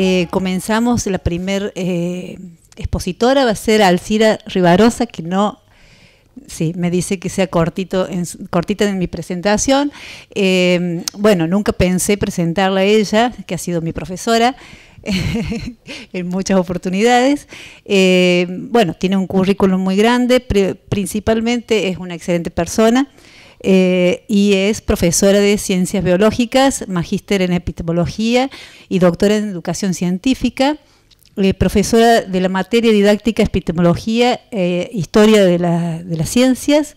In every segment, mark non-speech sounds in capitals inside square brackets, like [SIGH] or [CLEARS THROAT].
Eh, comenzamos la primer eh, expositora, va a ser Alcira Rivarosa, que no Sí, me dice que sea cortito cortita en mi presentación. Eh, bueno, nunca pensé presentarla a ella, que ha sido mi profesora [LAUGHS] en muchas oportunidades. bueno, tiene un currículum muy grande, principalmente es una excelente persona. Eh, y es profesora de ciencias biológicas, magíster en epistemología y doctora en educación científica. Eh, profesora de la materia didáctica epistemología, e historia de, las ciencias,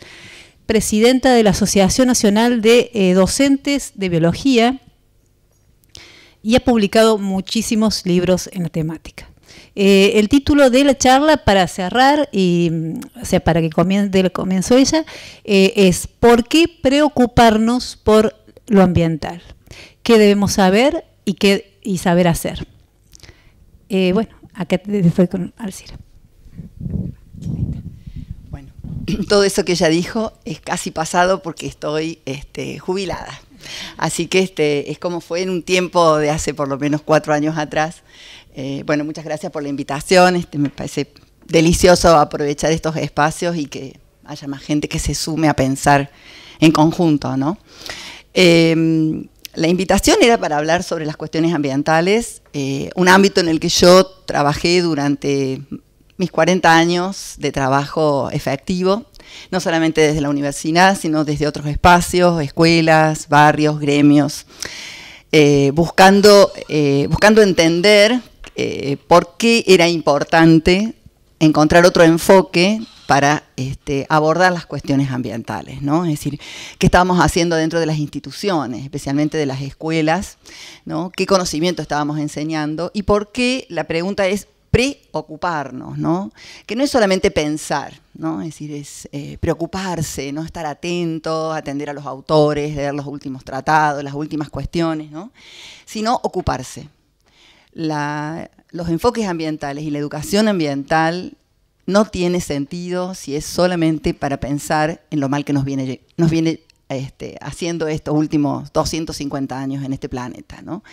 presidenta de la Asociación Nacional de Docentes de Biología y ha publicado muchísimos libros en la temática. Eh, el título de la charla para cerrar, y, mm, o sea, para que comience, comenzó ella, eh, es ¿Por qué preocuparnos por lo ambiental? ¿Qué debemos saber y, qué, saber hacer? Eh, bueno, acá te estoy con Alcira. Bueno, [CLEARS THROAT] todo eso que ella dijo es casi pasado porque estoy este, jubilada. Así que este, es como fue en un tiempo de hace por lo menos cuatro años atrás, eh, bueno, muchas gracias por la invitación. Este, me parece delicioso aprovechar estos espacios y que haya más gente que se sume a pensar en conjunto, ¿no? Em, la invitación era para hablar sobre las cuestiones ambientales, eh, un ámbito en el que yo trabajé durante mis 40 años de trabajo efectivo, no solamente desde la universidad, sino desde otros espacios, escuelas, barrios, gremios, eh, buscando, buscando entender eh, por qué era importante encontrar otro enfoque para este, abordar las cuestiones ambientales, Es decir, qué estábamos haciendo dentro de las instituciones, especialmente de las escuelas, Qué conocimiento estábamos enseñando y por qué la pregunta es preocuparnos, Que no es solamente pensar, Es decir, eh, preocuparse, ¿no? Estar atento, atender a los autores, leer los últimos tratados, las últimas cuestiones, Sino ocuparse, la, los enfoques ambientales y la educación ambiental no tiene sentido si es solamente para pensar en lo mal que nos viene, nos viene este, haciendo estos últimos 250 años en este planeta. ¿no?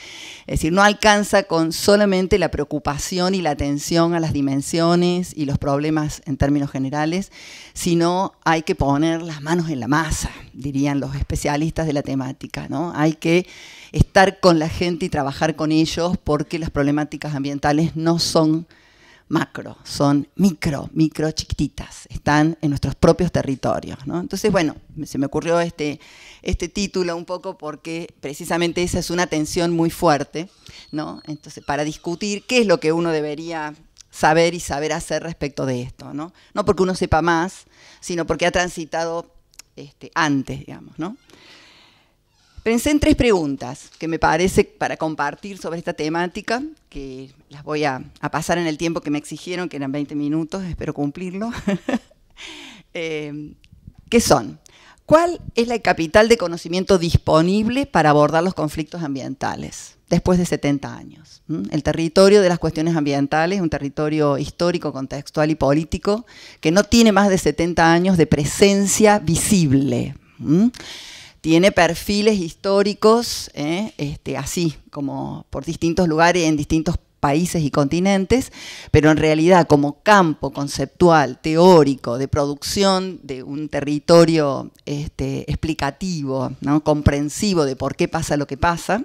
Es decir, no alcanza con solamente la preocupación y la atención a las dimensiones y los problemas en términos generales, sino hay que poner las manos en la masa, dirían los especialistas de la temática. ¿no? Hay que estar con la gente y trabajar con ellos porque las problemáticas ambientales no son macro, son micro, micro chiquititas, están en nuestros propios territorios. ¿no? Entonces, bueno, se me ocurrió este, este título un poco porque precisamente esa es una tensión muy fuerte, ¿no? Entonces, para discutir qué es lo que uno debería saber y saber hacer respecto de esto, ¿no? No porque uno sepa más, sino porque ha transitado este, antes, digamos, ¿no? Pensé en tres preguntas que me parece para compartir sobre esta temática, que las voy a, pasar en el tiempo que me exigieron, que eran 20 minutos, espero cumplirlo. [LAUGHS] Eh, ¿Qué son? ¿Cuál es la capital de conocimiento disponible para abordar los conflictos ambientales después de 70 años? ¿Mm? El territorio de las cuestiones ambientales, un territorio histórico, contextual y político que no tiene más de 70 años de presencia visible. ¿Mm? tiene perfiles históricos ¿eh? este, así, como por distintos lugares, en distintos países y continentes, pero en realidad como campo conceptual, teórico, de producción de un territorio este, explicativo, ¿no? comprensivo de por qué pasa lo que pasa,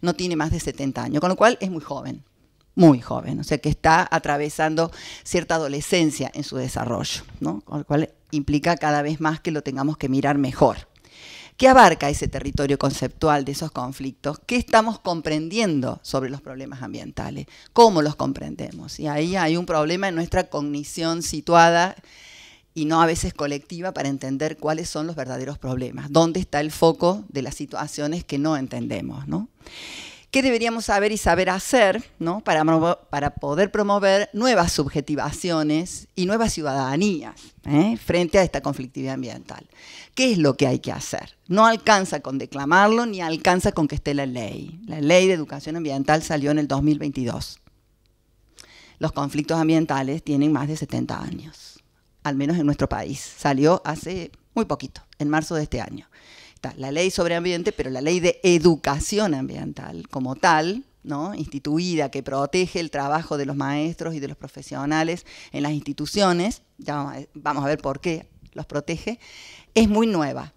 no tiene más de 70 años, con lo cual es muy joven, muy joven, o sea que está atravesando cierta adolescencia en su desarrollo, con lo cual implica cada vez más que lo tengamos que mirar mejor. ¿Qué abarca ese territorio conceptual de esos conflictos? ¿Qué estamos comprendiendo sobre los problemas ambientales? ¿Cómo los comprendemos? Y ahí hay un problema en nuestra cognición situada y no a veces colectiva para entender cuáles son los verdaderos problemas, dónde está el foco de las situaciones que no entendemos. ¿no? qué deberíamos saber y saber hacer ¿no? para, para poder promover nuevas subjetivaciones y nuevas ciudadanías ¿eh? frente a esta conflictividad ambiental. ¿Qué es lo que hay que hacer? No alcanza con declamarlo ni alcanza con que esté la ley. La ley de educación ambiental salió en el 2022. Los conflictos ambientales tienen más de 70 años, al menos en nuestro país. Salió hace muy poquito, en marzo de este año la ley sobre ambiente, pero la ley de educación ambiental como tal, ¿no? instituida que protege el trabajo de los maestros y de los profesionales en las instituciones, ya vamos a ver por qué los protege, es muy nueva.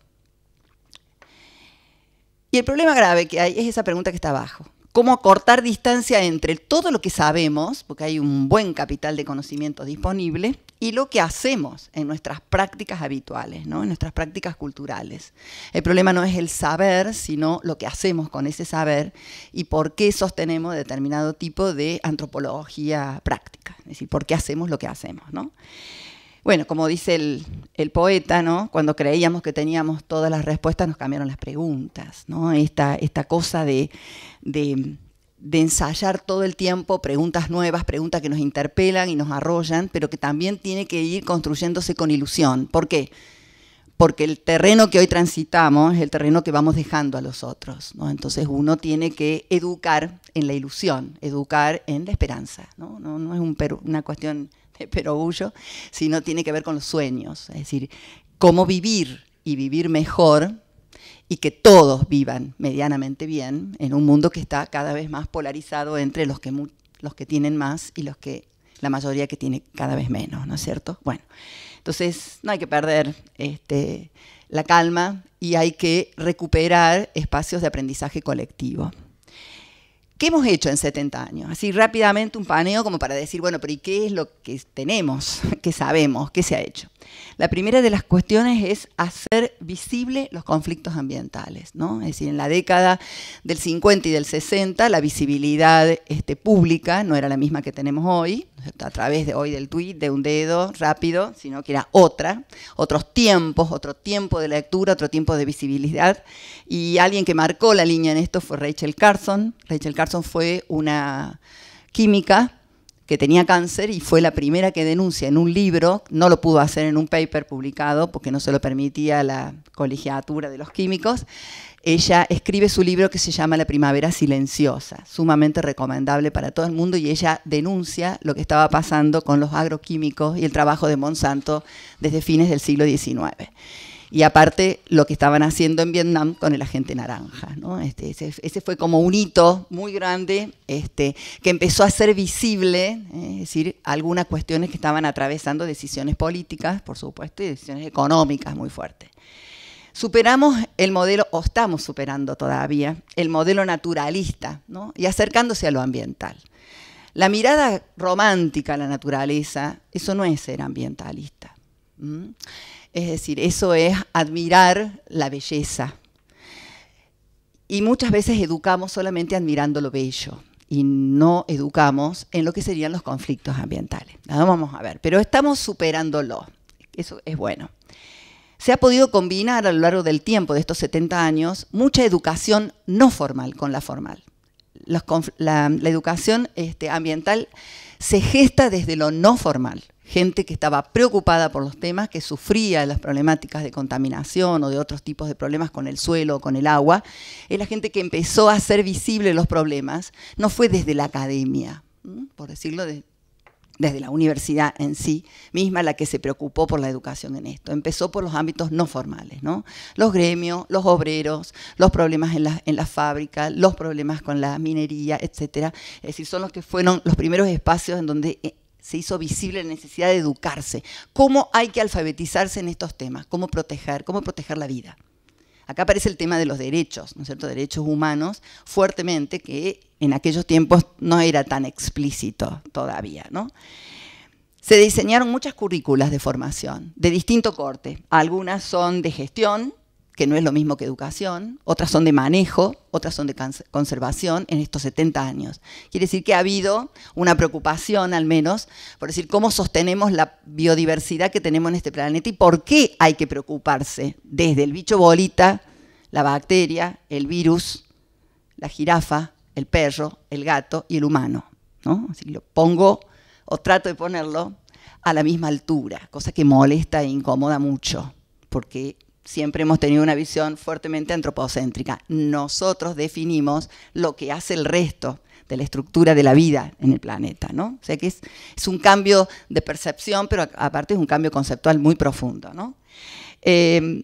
Y el problema grave que hay es esa pregunta que está abajo cómo cortar distancia entre todo lo que sabemos, porque hay un buen capital de conocimiento disponible, y lo que hacemos en nuestras prácticas habituales, en nuestras prácticas culturales. El problema no es el saber, sino lo que hacemos con ese saber y por qué sostenemos determinado tipo de antropología práctica, es decir, por qué hacemos lo que hacemos. ¿no? Bueno, como dice el, poeta, ¿no? Cuando creíamos que teníamos todas las respuestas, nos cambiaron las preguntas, ¿no? Esta, esta cosa de, ensayar todo el tiempo preguntas nuevas, preguntas que nos interpelan y nos arrollan, pero que también tiene que ir construyéndose con ilusión. ¿Por qué? Porque el terreno que hoy transitamos es el terreno que vamos dejando a los otros, ¿no? Entonces uno tiene que educar en la ilusión, educar en la esperanza, ¿no? es un, una cuestión [LAUGHS] pero huyo, sino tiene que ver con los sueños, es decir, cómo vivir y vivir mejor y que todos vivan medianamente bien en un mundo que está cada vez más polarizado entre los que, los que tienen más y los que la mayoría que tiene cada vez menos, ¿no es cierto? Bueno, entonces no hay que perder este, la calma y hay que recuperar espacios de aprendizaje colectivo. ¿Qué hemos hecho en 70 años? Así rápidamente un paneo como para decir, bueno, pero ¿y qué es lo que tenemos, [LAUGHS] qué sabemos, qué se ha hecho? La primera de las cuestiones es hacer visible los conflictos ambientales, Es decir, en la década del 50 y del 60 la visibilidad este, pública no era la misma que tenemos hoy, a través de hoy del tuit, de un dedo, rápido, sino que era otra, otros tiempos, otro tiempo de lectura, otro tiempo de visibilidad. Y alguien que marcó la línea en esto fue Rachel Carson. Rachel Carson fue una química que tenía cáncer y fue la primera que denuncia en un libro, no lo pudo hacer en un paper publicado porque no se lo permitía la colegiatura de los químicos. Ella escribe su libro que se llama La Primavera Silenciosa, sumamente recomendable para todo el mundo y ella denuncia lo que estaba pasando con los agroquímicos y el trabajo de Monsanto desde fines del siglo XIX y aparte lo que estaban haciendo en Vietnam con el agente naranja. Este, ese, fue como un hito muy grande este, que empezó a ser visible, ¿eh? es decir, algunas cuestiones que estaban atravesando decisiones políticas, por supuesto, y decisiones económicas muy fuertes. Superamos el modelo, o estamos superando todavía, el modelo naturalista y acercándose a lo ambiental. La mirada romántica a la naturaleza, eso no es ser ambientalista. Es decir, eso es admirar la belleza. Y muchas veces educamos solamente admirando lo bello y no educamos en lo que serían los conflictos ambientales. vamos a ver, pero estamos superándolo. Eso es bueno. Se ha podido combinar a lo largo del tiempo, de estos 70 años, mucha educación no formal con la formal. la, educación este, ambiental se gesta desde lo no formal, gente que estaba preocupada por los temas, que sufría las problemáticas de contaminación o de otros tipos de problemas con el suelo, o con el agua, es la gente que empezó a hacer visible los problemas, no fue desde la academia, por decirlo desde la universidad en sí misma la que se preocupó por la educación en esto. Empezó por los ámbitos no formales, ¿no? Los gremios, los obreros, los problemas en la fábrica, los problemas con la minería, etcétera. Es decir, son los que fueron los primeros espacios en donde eh, se hizo visible la necesidad de educarse, cómo hay que alfabetizarse en estos temas, cómo proteger, cómo proteger la vida. Acá aparece el tema de los derechos, ¿no es cierto? Derechos humanos, fuertemente, que en aquellos tiempos no era tan explícito todavía, ¿no? Se diseñaron muchas currículas de formación de distinto corte. Algunas son de gestión, que no es lo mismo que educación, otras son de manejo, otras son de conservación en estos 70 años. Quiere decir que ha habido una preocupación al menos por decir cómo sostenemos la biodiversidad que tenemos en este planeta y por qué hay que preocuparse desde el bicho bolita, la bacteria, el virus, la jirafa, el perro, el gato y el humano. ¿no? Así que lo pongo o trato de ponerlo a la misma altura, cosa que molesta e incomoda mucho, porque siempre hemos tenido una visión fuertemente antropocéntrica. Nosotros definimos lo que hace el resto de la estructura de la vida en el planeta, ¿no? O sea que es, un cambio de percepción, pero aparte es un cambio conceptual muy profundo, ¿no? Eh,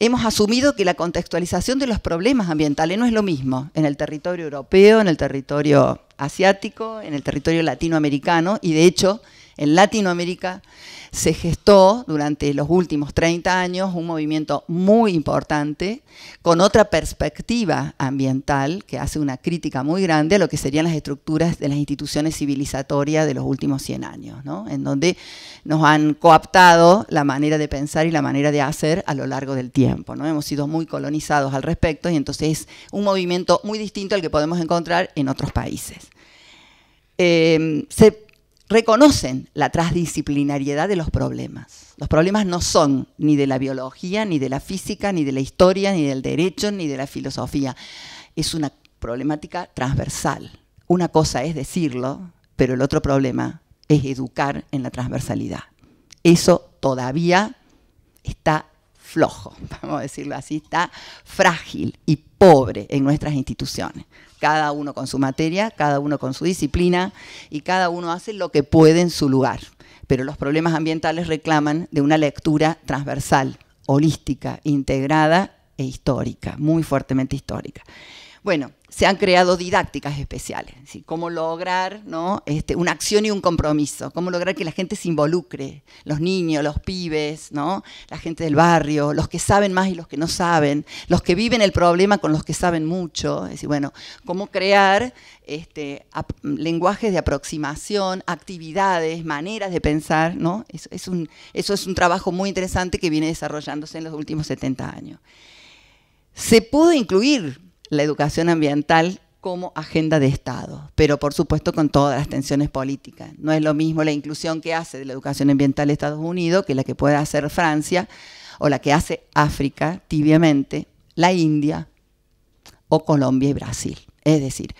hemos asumido que la contextualización de los problemas ambientales no es lo mismo en el territorio europeo, en el territorio asiático, en el territorio latinoamericano, y de hecho en Latinoamérica se gestó durante los últimos 30 años un movimiento muy importante con otra perspectiva ambiental que hace una crítica muy grande a lo que serían las estructuras de las instituciones civilizatorias de los últimos 100 años, en donde nos han coaptado la manera de pensar y la manera de hacer a lo largo del tiempo. ¿no? Hemos sido muy colonizados al respecto y entonces es un movimiento muy distinto al que podemos encontrar en otros países. Eh, se reconocen la transdisciplinariedad de los problemas. Los problemas no son ni de la biología, ni de la física, ni de la historia, ni del derecho, ni de la filosofía. Es una problemática transversal. Una cosa es decirlo, pero el otro problema es educar en la transversalidad. Eso todavía está flojo, [LAUGHS] vamos a decirlo así, está frágil y pobre en nuestras instituciones cada uno con su materia, cada uno con su disciplina y cada uno hace lo que puede en su lugar. Pero los problemas ambientales reclaman de una lectura transversal, holística, integrada e histórica, muy fuertemente histórica. Bueno, se han creado didácticas especiales, cómo lograr ¿no? Este, una acción y un compromiso, cómo lograr que la gente se involucre, los niños, los pibes, ¿no? la gente del barrio, los que saben más y los que no saben, los que viven el problema con los que saben mucho, es decir, bueno, cómo crear este, lenguajes de aproximación, actividades, maneras de pensar, ¿no? es, un, eso es un trabajo muy interesante que viene desarrollándose en los últimos 70 años. Se pudo incluir la educación ambiental como agenda de Estado, pero por supuesto con todas las tensiones políticas. No es lo mismo la inclusión que hace de la educación ambiental Estados Unidos que la que puede hacer Francia o la que hace África tibiamente, la India o Colombia y Brasil. Es decir,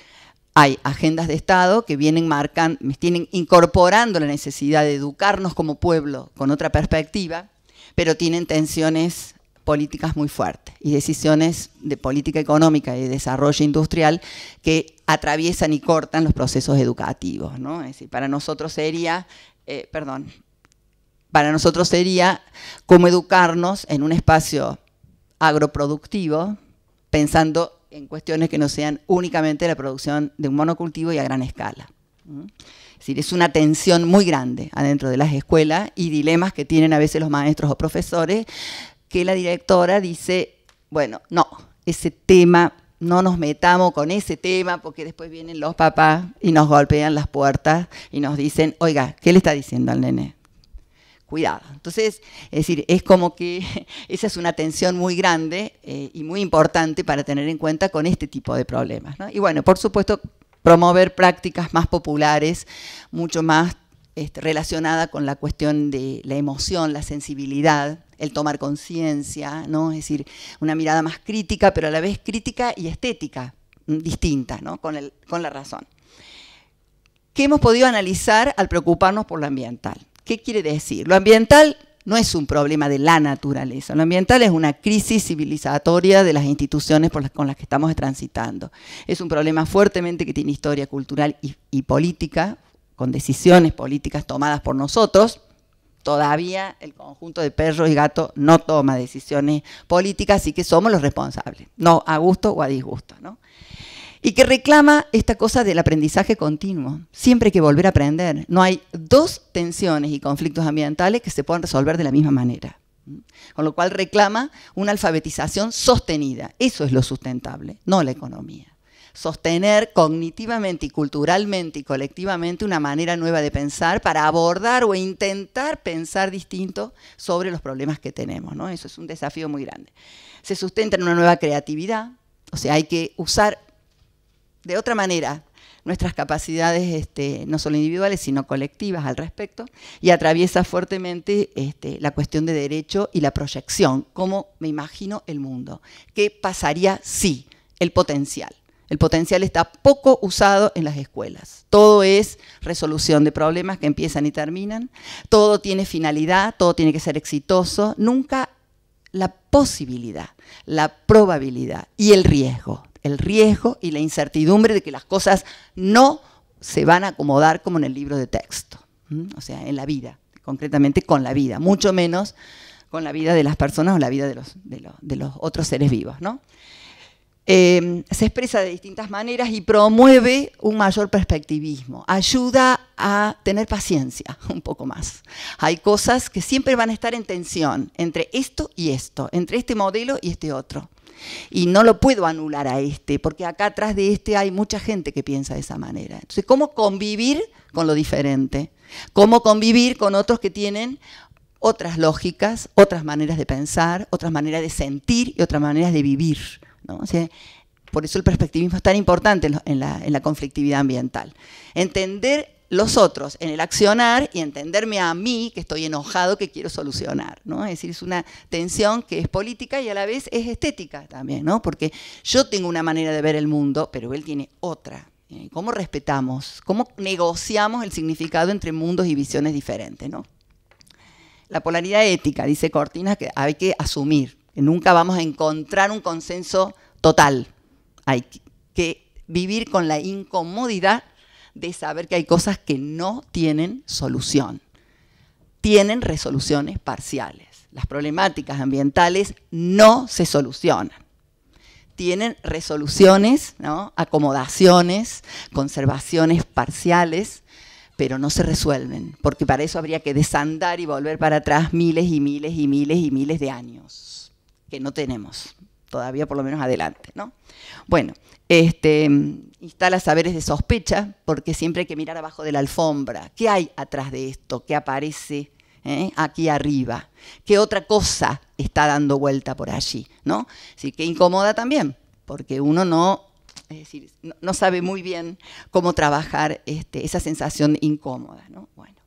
hay agendas de Estado que vienen marcan, tienen incorporando la necesidad de educarnos como pueblo con otra perspectiva, pero tienen tensiones políticas muy fuertes y decisiones de política económica y de desarrollo industrial que atraviesan y cortan los procesos educativos. ¿no? para nosotros sería, eh, perdón, para nosotros sería cómo educarnos en un espacio agroproductivo, pensando en cuestiones que no sean únicamente la producción de un monocultivo y a gran escala. Es decir, es una tensión muy grande adentro de las escuelas y dilemas que tienen a veces los maestros o profesores que la directora dice, bueno, no, ese tema, no nos metamos con ese tema porque después vienen los papás y nos golpean las puertas y nos dicen, oiga, ¿qué le está diciendo al nene? Cuidado. Entonces, es decir, es como que [LAUGHS] esa es una tensión muy grande eh, y muy importante para tener en cuenta con este tipo de problemas. Y bueno, por supuesto, promover prácticas más populares, mucho más relacionada con la cuestión de la emoción, la sensibilidad, el tomar conciencia, ¿no? Es decir, una mirada más crítica, pero a la vez crítica y estética, mm, distinta, Con, la razón. ¿Qué hemos podido analizar al preocuparnos por lo ambiental? ¿Qué quiere decir? Lo ambiental no es un problema de la naturaleza. Lo ambiental es una crisis civilizatoria de las instituciones con las que estamos transitando. Es un problema fuertemente que tiene historia cultural y, y política, con decisiones políticas tomadas por nosotros, todavía el conjunto de perros y gatos no toma decisiones políticas, así que somos los responsables, no a gusto o a disgusto. ¿no? Y que reclama esta cosa del aprendizaje continuo. Siempre hay que volver a aprender. No hay dos tensiones y conflictos ambientales que se puedan resolver de la misma manera. Con lo cual reclama una alfabetización sostenida. Eso es lo sustentable, no la economía sostener cognitivamente y culturalmente y colectivamente una manera nueva de pensar para abordar o intentar pensar distinto sobre los problemas que tenemos. ¿no? Eso es un desafío muy grande. Se sustenta en una nueva creatividad, o sea, hay que usar de otra manera nuestras capacidades, este, no solo individuales, sino colectivas al respecto, y atraviesa fuertemente este, la cuestión de derecho y la proyección, cómo me imagino el mundo, qué pasaría si, el potencial. El potencial está poco usado en las escuelas. Todo es resolución de problemas que empiezan y terminan. Todo tiene finalidad, todo tiene que ser exitoso. Nunca la posibilidad, la probabilidad y el riesgo. El riesgo y la incertidumbre de que las cosas no se van a acomodar como en el libro de texto. O sea, en la vida, concretamente con la vida, mucho menos con la vida de las personas o la vida de los, de los otros seres vivos. ¿no? Eh, se expresa de distintas maneras y promueve un mayor perspectivismo, ayuda a tener paciencia [LAUGHS] un poco más. Hay cosas que siempre van a estar en tensión entre esto y esto, entre este modelo y este otro. Y no lo puedo anular a este, porque acá atrás de este hay mucha gente que piensa de esa manera. Entonces, ¿cómo convivir con lo diferente? ¿Cómo convivir con otros que tienen otras lógicas, otras maneras de pensar, otras maneras de sentir y otras maneras de vivir? por eso el perspectivismo es tan importante en, la, conflictividad ambiental. Entender los otros en el accionar y entenderme a mí que estoy enojado que quiero solucionar, ¿no? Es decir, es una tensión que es política y a la vez es estética también, Porque yo tengo una manera de ver el mundo, pero él tiene otra. Eh, ¿Cómo respetamos? ¿Cómo negociamos el significado entre mundos y visiones diferentes, La polaridad ética, dice Cortina que hay que asumir, nunca vamos a encontrar un consenso total. Hay que vivir con la incomodidad de saber que hay cosas que no tienen solución. Tienen resoluciones parciales. Las problemáticas ambientales no se solucionan. Tienen resoluciones, ¿no? acomodaciones, conservaciones parciales, pero no se resuelven, porque para eso habría que desandar y volver para atrás miles y miles y miles y miles de años que no tenemos todavía por lo menos adelante, ¿no? Bueno, este, instala saberes de sospecha, porque siempre hay que mirar abajo de la alfombra. ¿Qué hay atrás de esto? ¿Qué aparece eh, aquí arriba? ¿Qué otra cosa está dando vuelta por allí? ¿no? Así que incomoda también, porque uno no, no, sabe muy bien cómo trabajar este, esa sensación incómoda. ¿no? Bueno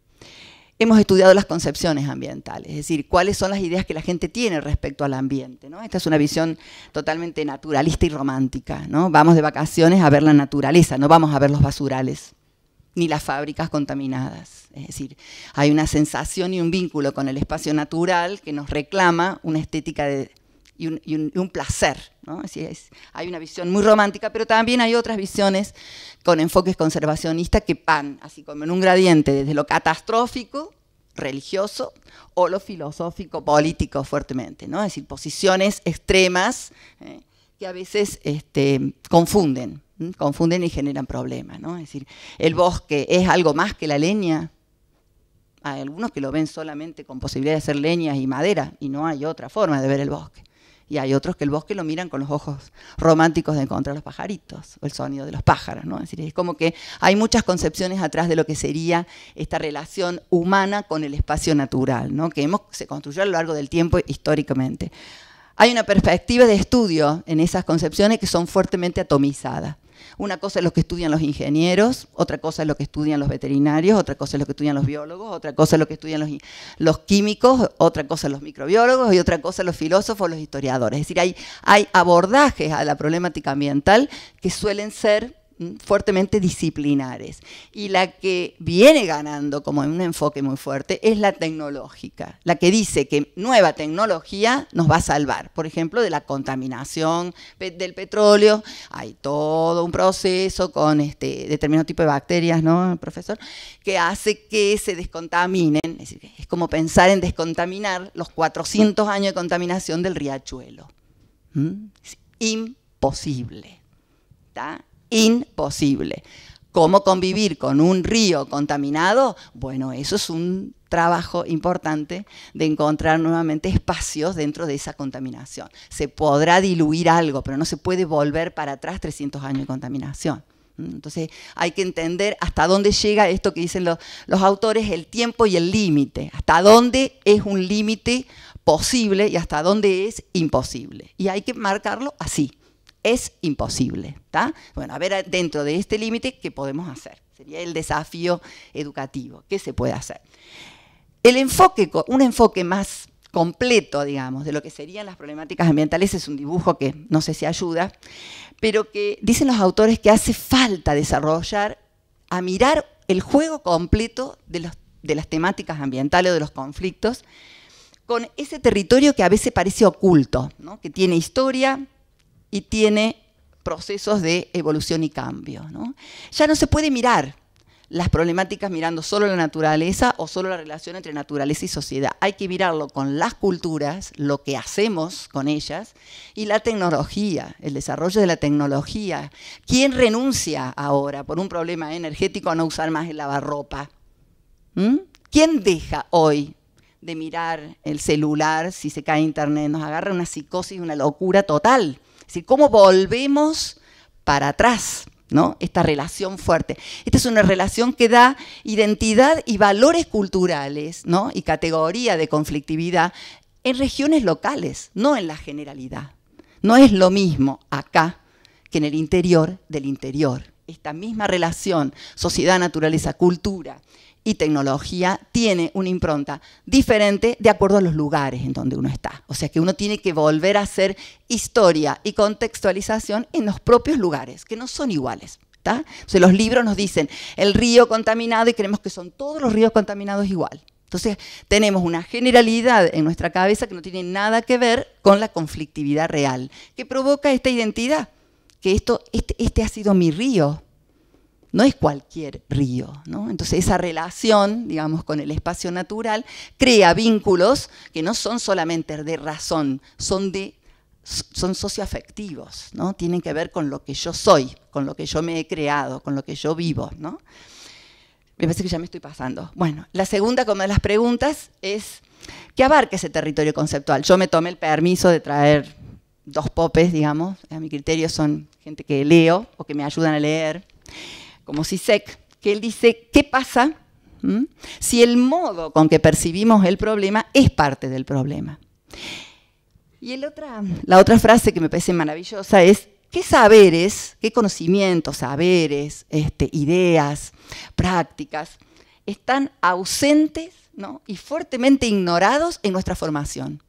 hemos estudiado las concepciones ambientales, es decir, cuáles son las ideas que la gente tiene respecto al ambiente. ¿no? Esta es una visión totalmente naturalista y romántica. ¿no? Vamos de vacaciones a ver la naturaleza, no vamos a ver los basurales ni las fábricas contaminadas. Es decir, hay una sensación y un vínculo con el espacio natural que nos reclama una estética de, y un, placer. ¿no? Así hay una visión muy romántica, pero también hay otras visiones con enfoques conservacionistas que van, así como en un gradiente, desde lo catastrófico religioso o lo filosófico político fuertemente, ¿no? Es decir, posiciones extremas ¿eh? que a veces este, confunden, confunden y generan problemas, Es decir, el bosque es algo más que la leña. Hay algunos que lo ven solamente con posibilidad de ser leñas y madera y no hay otra forma de ver el bosque y hay otros que el bosque lo miran con los ojos románticos de encontrar los pajaritos o el sonido de los pájaros. ¿no? Es, decir, es como que hay muchas concepciones atrás de lo que sería esta relación humana con el espacio natural, ¿no? que hemos, se construyó a lo largo del tiempo históricamente. Hay una perspectiva de estudio en esas concepciones que son fuertemente atomizadas. Una cosa es lo que estudian los ingenieros, otra cosa es lo que estudian los veterinarios, otra cosa es lo que estudian los biólogos, otra cosa es lo que estudian los, químicos, otra cosa los microbiólogos y otra cosa los filósofos, los historiadores. Es decir, hay abordajes a la problemática ambiental que suelen ser fuertemente disciplinares. Y la que viene ganando como en un enfoque muy fuerte es la tecnológica, la que dice que nueva tecnología nos va a salvar, por ejemplo, de la contaminación del petróleo. Hay todo un proceso con este determinado tipo de bacterias, ¿no, profesor? Que hace que se descontaminen. Es, como pensar en descontaminar los 400 años de contaminación del riachuelo. ¿Mm? Es imposible. ¿Está? imposible. ¿Cómo convivir con un río contaminado? Bueno, eso es un trabajo importante de encontrar nuevamente espacios dentro de esa contaminación. Se podrá diluir algo, pero no se puede volver para atrás 300 años de contaminación. Mm, entonces hay que entender hasta dónde llega esto que dicen los, los autores, el tiempo y el límite, hasta dónde es un límite posible y hasta dónde es imposible. Y hay que marcarlo así, es imposible. Bueno, a ver dentro de este límite qué podemos hacer. Sería el desafío educativo. ¿Qué se puede hacer? El enfoque, un enfoque más completo, digamos, de lo que serían las problemáticas ambientales es un dibujo que no sé si ayuda, pero que dicen los autores que hace falta desarrollar a mirar el juego completo de, las temáticas ambientales o de los conflictos con ese territorio que a veces parece oculto, que tiene historia, y tiene procesos de evolución y cambio. Ya no se puede mirar las problemáticas mirando solo la naturaleza o solo la relación entre naturaleza y sociedad. Hay que mirarlo con las culturas, lo que hacemos con ellas, y la tecnología, el desarrollo de la tecnología. ¿Quién renuncia ahora por un problema energético a no usar más el lavarropa? ¿Mm? ¿Quién deja hoy de mirar el celular si se cae internet? Nos agarra una psicosis, una locura total decir, ¿Cómo volvemos para atrás? ¿no? Esta relación fuerte. Esta es una relación que da identidad y valores culturales ¿no? y categoría de conflictividad en regiones locales, no en la generalidad. No es lo mismo acá que en el interior del interior. Esta misma relación, sociedad, naturaleza, cultura, y tecnología tiene una impronta diferente de acuerdo a los lugares en donde uno está. O sea que uno tiene que volver a hacer historia y contextualización en los propios lugares, que no son iguales. los libros nos dicen el río contaminado y creemos que son todos los ríos contaminados igual. Entonces tenemos una generalidad en nuestra cabeza que no tiene nada que ver con la conflictividad real, que provoca esta identidad, que esto, este, este ha sido mi río, no es cualquier río. Entonces esa relación, digamos, con el espacio natural crea vínculos que no son solamente de razón, son de son socioafectivos, ¿no? Tienen que ver con lo que yo soy, con lo que yo me he creado, con lo que yo vivo, ¿no? Me parece que ya me estoy pasando. Bueno, la segunda como de las preguntas es ¿qué abarca ese territorio conceptual. Yo me tomé el permiso de traer dos popes, digamos, a mi criterio son gente que leo o que me ayudan a leer como Sisek, que él dice, ¿qué pasa mm? si el modo con que percibimos el problema es parte del problema? Y la otra frase que me parece maravillosa es, ¿qué saberes, qué conocimientos, saberes, este, ideas, prácticas están ausentes y fuertemente ignorados en nuestra formación?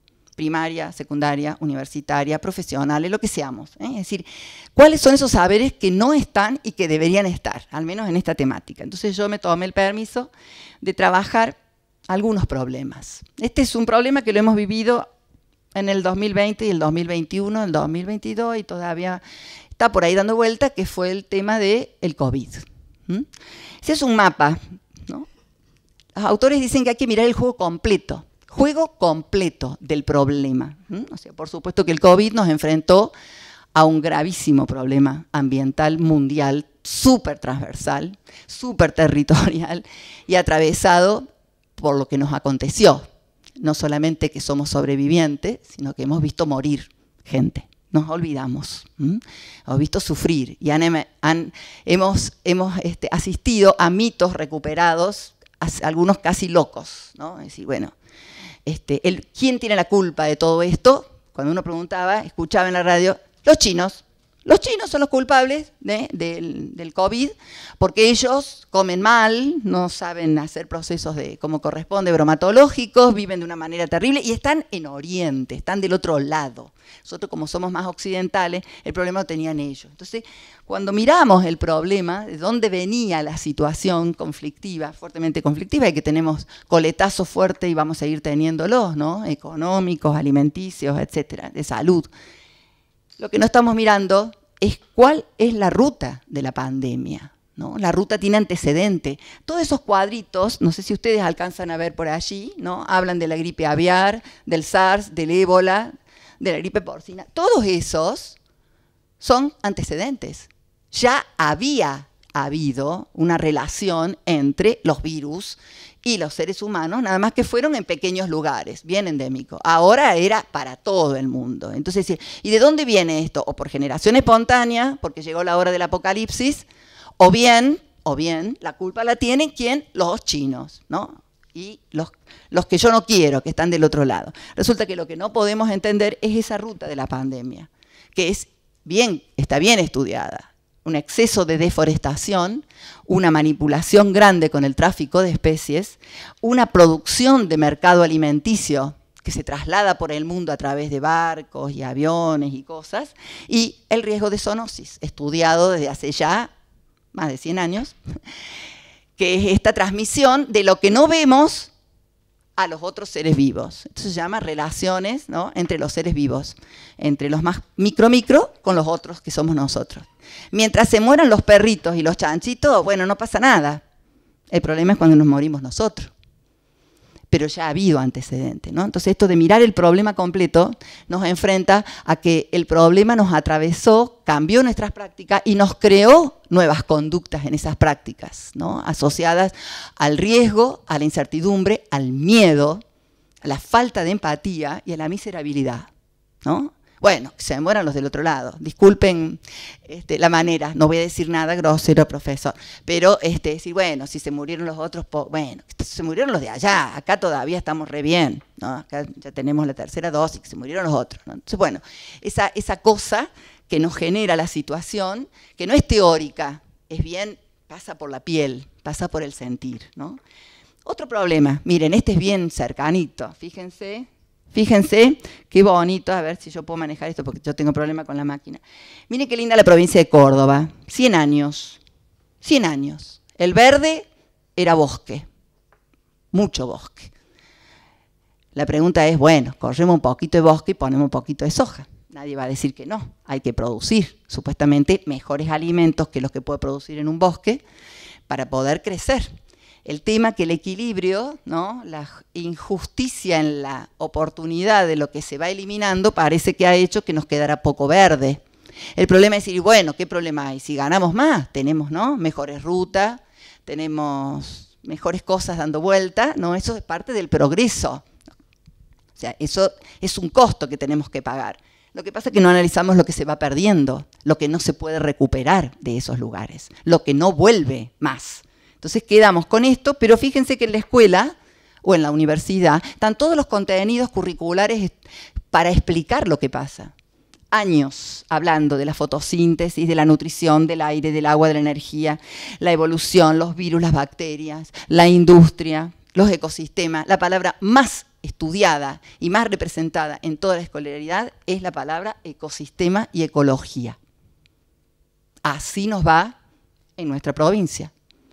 primaria, secundaria, universitaria, profesionales, lo que seamos. ¿eh? Es decir, cuáles son esos saberes que no están y que deberían estar, al menos en esta temática. Entonces yo me tomé el permiso de trabajar algunos problemas. Este es un problema que lo hemos vivido en el 2020 y el 2021, el 2022 y todavía está por ahí dando vuelta, que fue el tema del el COVID. ¿Mm? Ese es un mapa. Los autores dicen que hay que mirar el juego completo juego completo del problema. ¿Mm? por supuesto que el COVID nos enfrentó a un gravísimo problema ambiental mundial, súper transversal, súper territorial y atravesado por lo que nos aconteció. No solamente que somos sobrevivientes, sino que hemos visto morir gente. Nos olvidamos, hemos visto sufrir y han, hemos, hemos este, asistido a mitos recuperados, algunos casi locos. ¿no? Es decir, bueno, este, el, ¿Quién tiene la culpa de todo esto? Cuando uno preguntaba, escuchaba en la radio, los chinos. Los chinos son los culpables del, COVID porque ellos comen mal, no saben hacer procesos de como corresponde, bromatológicos, viven de una manera terrible y están en Oriente, están del otro lado. Nosotros como somos más occidentales, el problema lo tenían ellos. Entonces, cuando miramos el problema, de dónde venía la situación conflictiva, fuertemente conflictiva, y que tenemos coletazos fuertes y vamos a ir teniéndolos, ¿no? Económicos, alimenticios, etcétera, de salud. Lo que no estamos mirando es cuál es la ruta de la pandemia. ¿no? La ruta tiene antecedente. Todos esos cuadritos, no sé si ustedes alcanzan a ver por allí, ¿no? hablan de la gripe aviar, del SARS, del ébola, de la gripe porcina. Todos esos son antecedentes. Ya había habido una relación entre los virus y los seres humanos, nada más que fueron en pequeños lugares, bien endémico. Ahora era para todo el mundo. Entonces, ¿y de dónde viene esto? O por generación espontánea, porque llegó la hora del apocalipsis, o bien, o bien, la culpa la tienen ¿quién? Los chinos, ¿no? Y los, los que yo no quiero, que están del otro lado. Resulta que lo que no podemos entender es esa ruta de la pandemia, que es bien, está bien estudiada un exceso de deforestación, una manipulación grande con el tráfico de especies, una producción de mercado alimenticio que se traslada por el mundo a través de barcos y aviones y cosas, y el riesgo de zoonosis, estudiado desde hace ya más de 100 años, que es esta transmisión de lo que no vemos a los otros seres vivos. Esto se llama relaciones entre los seres vivos, entre los más micro-micro con los otros que somos nosotros. Mientras se mueran los perritos y los chanchitos, bueno, no pasa nada. El problema es cuando nos morimos nosotros pero ya ha habido antecedentes, ¿no? Entonces esto de mirar el problema completo nos enfrenta a que el problema nos atravesó, cambió nuestras prácticas y nos creó nuevas conductas en esas prácticas, ¿no? asociadas al riesgo, a la incertidumbre, al miedo, a la falta de empatía y a la miserabilidad. ¿no? Bueno, se mueran los del otro lado. Disculpen este, la manera, no voy a decir nada grosero, profesor, pero este, decir, bueno, si se murieron los otros, bueno, se murieron los de allá, acá todavía estamos re bien, ¿no? acá ya tenemos la tercera dosis, se murieron los otros. Entonces, bueno, esa, cosa que nos genera la situación, que no es teórica, es bien, pasa por la piel, pasa por el sentir. Otro problema, miren, este es bien cercanito, fíjense, Fíjense qué bonito, a ver si yo puedo manejar esto porque yo tengo problema con la máquina. Miren qué linda la provincia de Córdoba, 100 años, 100 años. El verde era bosque, mucho bosque. La pregunta es, bueno, corremos un poquito de bosque y ponemos un poquito de soja. Nadie va a decir que no, hay que producir supuestamente mejores alimentos que los que puede producir en un bosque para poder crecer el tema que el equilibrio, ¿no? la injusticia en la oportunidad de lo que se va eliminando parece que ha hecho que nos quedara poco verde. El problema es decir, bueno, ¿qué problema hay? Si ganamos más, tenemos ¿no? mejores rutas, tenemos mejores cosas dando vuelta, ¿no? eso es parte del progreso. O sea, eso es un costo que tenemos que pagar. Lo que pasa es que no analizamos lo que se va perdiendo, lo que no se puede recuperar de esos lugares, lo que no vuelve más. Entonces quedamos con esto, pero fíjense que en la escuela o en la universidad están todos los contenidos curriculares para explicar lo que pasa. Años hablando de la fotosíntesis, de la nutrición, del aire, del agua, de la energía, la evolución, los virus, las bacterias, la industria, los ecosistemas. La palabra más estudiada y más representada en toda la escolaridad es la palabra ecosistema y ecología. Así nos va en nuestra provincia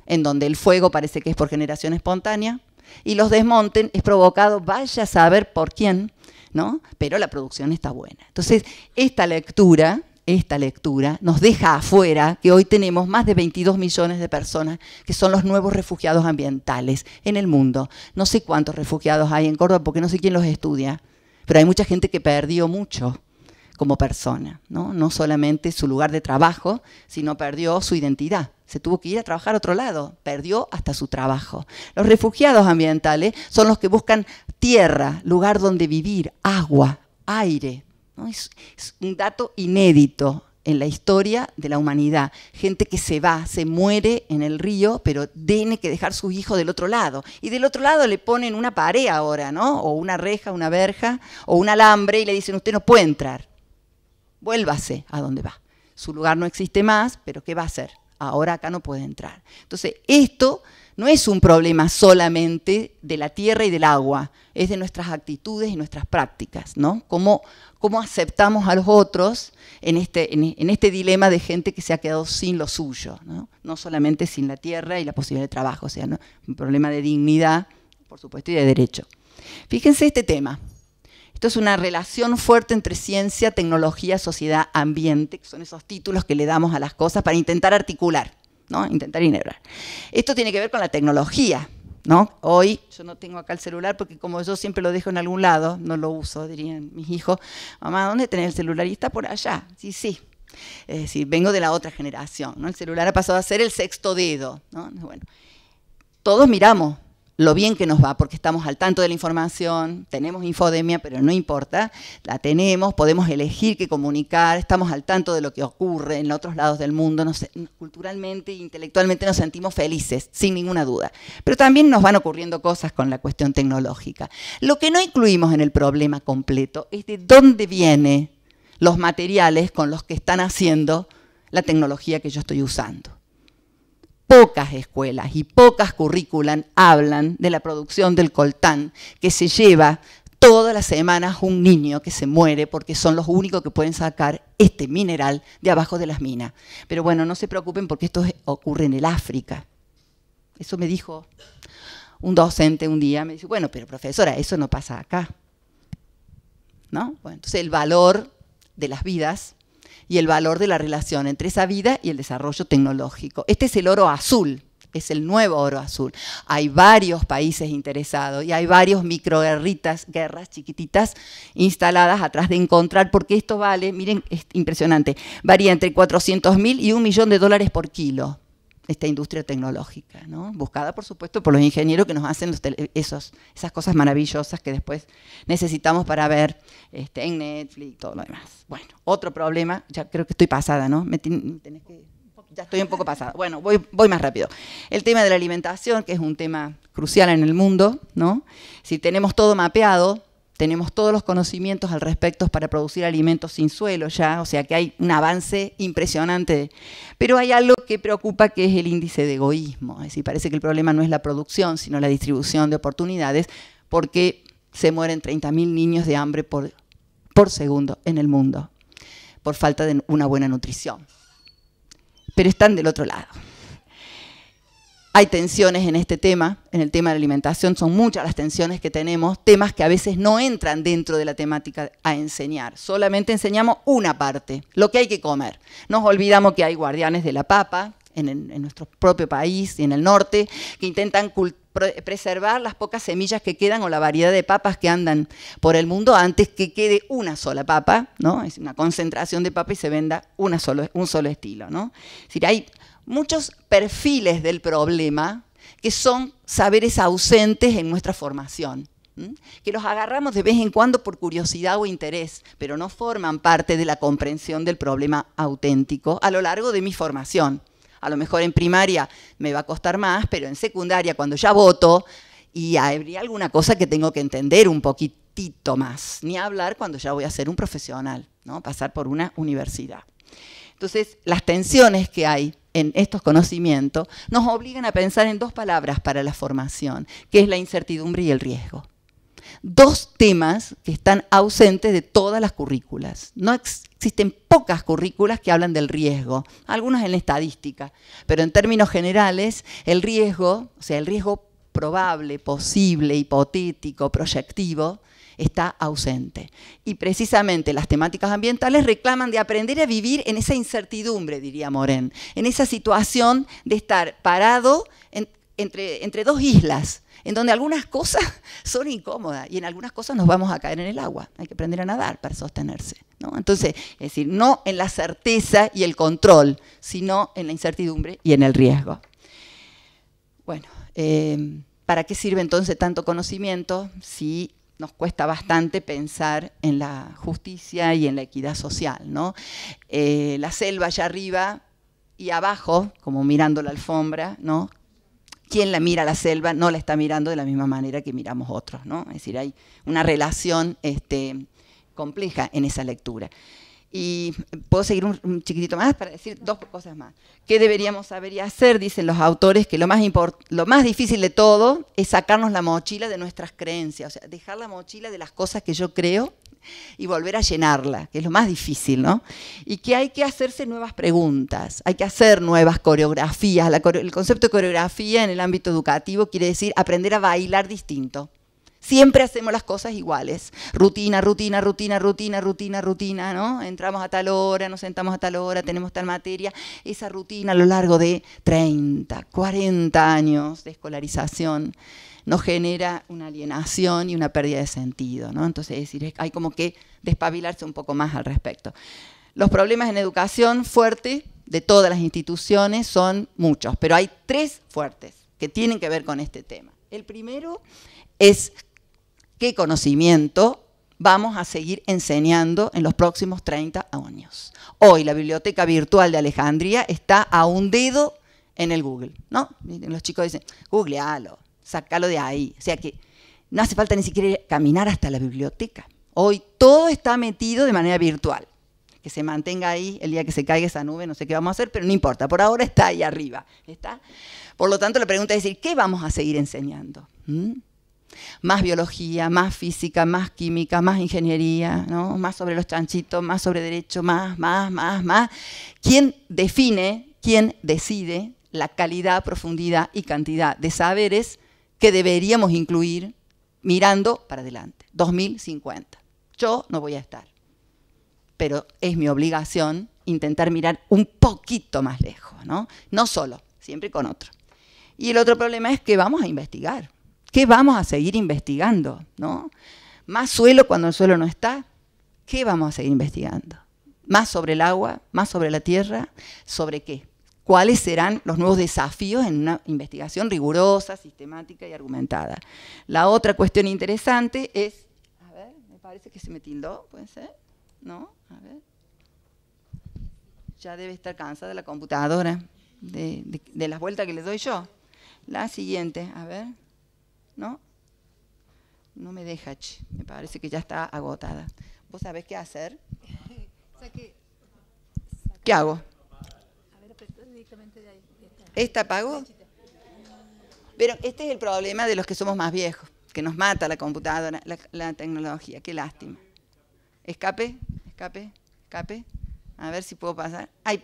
en donde el fuego parece que es por generación espontánea, y los desmonten es provocado, vaya a saber por quién, ¿no? Pero la producción está buena. Entonces, esta lectura, esta lectura nos deja afuera que hoy tenemos más de 22 millones de personas que son los nuevos refugiados ambientales en el mundo. No sé cuántos refugiados hay en Córdoba porque no sé quién los estudia, pero hay mucha gente que perdió mucho como persona, ¿no? No solamente su lugar de trabajo, sino perdió su identidad se tuvo que ir a trabajar a otro lado, perdió hasta su trabajo. Los refugiados ambientales son los que buscan tierra, lugar donde vivir, agua, aire. Es, un dato inédito en la historia de la humanidad. Gente que se va, se muere en el río, pero tiene que dejar sus hijos del otro lado. Y del otro lado le ponen una pared ahora, ¿no? O una reja, una verja, o un alambre y le dicen, usted no puede entrar. Vuélvase a donde va. Su lugar no existe más, pero ¿qué va a hacer? ahora acá no puede entrar. Entonces, esto no es un problema solamente de la tierra y del agua, es de nuestras actitudes y nuestras prácticas, ¿no? Cómo, cómo aceptamos a los otros en este, este, dilema de gente que se ha quedado sin lo suyo, ¿no? solamente sin la tierra y la posibilidad de trabajo, o sea, un problema de dignidad, por supuesto, y de derecho. Fíjense este tema. Esto es una relación fuerte entre ciencia, tecnología, sociedad, ambiente, que son esos títulos que le damos a las cosas para intentar articular, ¿no? Intentar integrar. Esto tiene que ver con la tecnología, ¿no? Hoy yo no tengo acá el celular porque como yo siempre lo dejo en algún lado, no lo uso, dirían mis hijos, mamá, ¿dónde tenés el celular? Y está por allá. Sí, sí. Es decir, vengo de la otra generación, ¿no? El celular ha pasado a ser el sexto dedo, Bueno, todos miramos lo bien que nos va, porque estamos al tanto de la información, tenemos infodemia, pero no importa, la tenemos, podemos elegir qué comunicar, estamos al tanto de lo que ocurre en otros lados del mundo, culturalmente e intelectualmente nos sentimos felices, sin ninguna duda. Pero también nos van ocurriendo cosas con la cuestión tecnológica. Lo que no incluimos en el problema completo es de dónde vienen los materiales con los que están haciendo la tecnología que yo estoy usando pocas escuelas y pocas currículas hablan de la producción del coltán que se lleva todas las semanas un niño que se muere porque son los únicos que pueden sacar este mineral de abajo de las minas. Pero bueno, no se preocupen porque esto ocurre en el África. Eso me dijo un docente un día, me dice, bueno, pero profesora, eso no pasa acá. ¿No? entonces el valor de las vidas y el valor de la relación entre esa vida y el desarrollo tecnológico. Este es el oro azul, es el nuevo oro azul. Hay varios países interesados y hay varios microguerritas, guerras chiquititas instaladas atrás de encontrar, porque esto vale, miren, es impresionante, varía entre 400 mil y un millón de dólares por kilo esta industria tecnológica, ¿no? buscada por supuesto por los ingenieros que nos hacen esos, esas cosas maravillosas que después necesitamos para ver este, en Netflix, y todo lo demás. Bueno, otro problema, ya creo que estoy pasada, ¿no? ya estoy un poco pasada. Bueno, voy, voy más rápido. El tema de la alimentación, que es un tema crucial en el mundo, ¿no? Si tenemos todo mapeado, tenemos todos los conocimientos al respecto para producir alimentos sin suelo ya, o sea que hay un avance impresionante. Pero hay algo que preocupa que es el índice de egoísmo, es decir, parece que el problema no es la producción, sino la distribución de oportunidades, porque se mueren 30.000 niños de hambre por, por segundo en el mundo, por falta de una buena nutrición. Pero están del otro lado hay tensiones en este tema, en el tema de la alimentación, son muchas las tensiones que tenemos, temas que a veces no entran dentro de la temática a enseñar, solamente enseñamos una parte, lo que hay que comer. Nos olvidamos que hay guardianes de la papa en, nuestro propio país y en el norte, que intentan preservar las pocas semillas que quedan o la variedad de papas que andan por el mundo antes que quede una sola papa, ¿no? Es una concentración de papa y se venda una solo, un solo estilo, ¿no? Es decir, hay muchos perfiles del problema que son saberes ausentes en nuestra formación, que los agarramos de vez en cuando por curiosidad o interés, pero no forman parte de la comprensión del problema auténtico a lo largo de mi formación. A lo mejor en primaria me va a costar más, pero en secundaria, cuando ya voto, y habría alguna cosa que tengo que entender un poquitito más, ni hablar cuando ya voy a ser un profesional, ¿no? pasar por una universidad. Entonces, las tensiones que hay en estos conocimientos, nos obligan a pensar en dos palabras para la formación, que es la incertidumbre y el riesgo. Dos temas que están ausentes de todas las currículas. No existen pocas currículas que hablan del riesgo, algunas en estadística, pero en términos generales, el riesgo, o sea, el riesgo probable, posible, hipotético, proyectivo, está ausente. Y precisamente las temáticas ambientales reclaman de aprender a vivir en esa incertidumbre, diría Moren, en esa situación de estar parado entre, entre dos islas, en donde algunas cosas [LAUGHS] son incómodas y en algunas cosas nos vamos a caer en el agua. Hay que aprender a nadar para sostenerse. ¿no? Entonces, es decir, no en la certeza y el control, sino en la incertidumbre y en el riesgo. Bueno, eh, ¿para qué sirve entonces tanto conocimiento si nos cuesta bastante pensar en la justicia y en la equidad social. ¿no? Eh, la selva allá arriba y abajo, como mirando la alfombra, ¿no? quien la mira la selva no la está mirando de la misma manera que miramos otros. ¿no? Es decir, hay una relación este, compleja en esa lectura. Y puedo seguir un, chiquitito más para decir dos cosas más. ¿Qué deberíamos saber y hacer? Dicen los autores que lo más, lo más difícil de todo es sacarnos la mochila de nuestras creencias, o sea, dejar la mochila de las cosas que yo creo y volver a llenarla, que es lo más difícil, ¿no? Y que hay que hacerse nuevas preguntas, hay que hacer nuevas coreografías. el concepto de coreografía en el ámbito educativo quiere decir aprender a bailar distinto Siempre hacemos las cosas iguales. Rutina, rutina, rutina, rutina, rutina, rutina, ¿no? Entramos a tal hora, nos sentamos a tal hora, tenemos tal materia. Esa rutina a lo largo de 30, 40 años de escolarización nos genera una alienación y una pérdida de sentido, ¿no? Entonces, es decir, hay como que despabilarse un poco más al respecto. Los problemas en educación fuerte de todas las instituciones son muchos, pero hay tres fuertes que tienen que ver con este tema. El primero es qué conocimiento vamos a seguir enseñando en los próximos 30 años. Hoy la Biblioteca Virtual de Alejandría está a un dedo en el Google, ¿no? Los chicos dicen, googlealo, sacalo de ahí. O sea que no hace falta ni siquiera caminar hasta la biblioteca. Hoy todo está metido de manera virtual. Que se mantenga ahí el día que se caiga esa nube, no sé qué vamos a hacer, pero no importa, por ahora está ahí arriba. ¿está? Por lo tanto, la pregunta es decir, ¿qué vamos a seguir enseñando? ¿Mm? Más biología, más física, más química, más ingeniería, más sobre los chanchitos, más sobre derecho, más, más, más, más. ¿Quién define, quién decide la calidad, profundidad y cantidad de saberes que deberíamos incluir mirando para adelante? 2050. Yo no voy a estar, pero es mi obligación intentar mirar un poquito más lejos, No solo, siempre con otro. Y el otro problema es que vamos a investigar. ¿Qué vamos a seguir investigando? ¿no? Más suelo cuando el suelo no está. ¿Qué vamos a seguir investigando? ¿Más sobre el agua? ¿Más sobre la tierra? ¿Sobre qué? ¿Cuáles serán los nuevos desafíos en una investigación rigurosa, sistemática y argumentada? La otra cuestión interesante es. A ver, me parece que se me tildó, ¿puede ser? ¿No? A ver. Ya debe estar cansada la computadora de las vueltas que le doy yo. La siguiente, a ver. ¿no? No me deja, me parece que ya está agotada. ¿Vos sabés qué hacer? [LAUGHS] ¿Qué hago? ¿Esta apago? Pero este es el problema de los que somos más viejos, que nos mata la computadora, la, la tecnología, qué lástima. Escape, escape, escape. A ver si puedo pasar. Ay,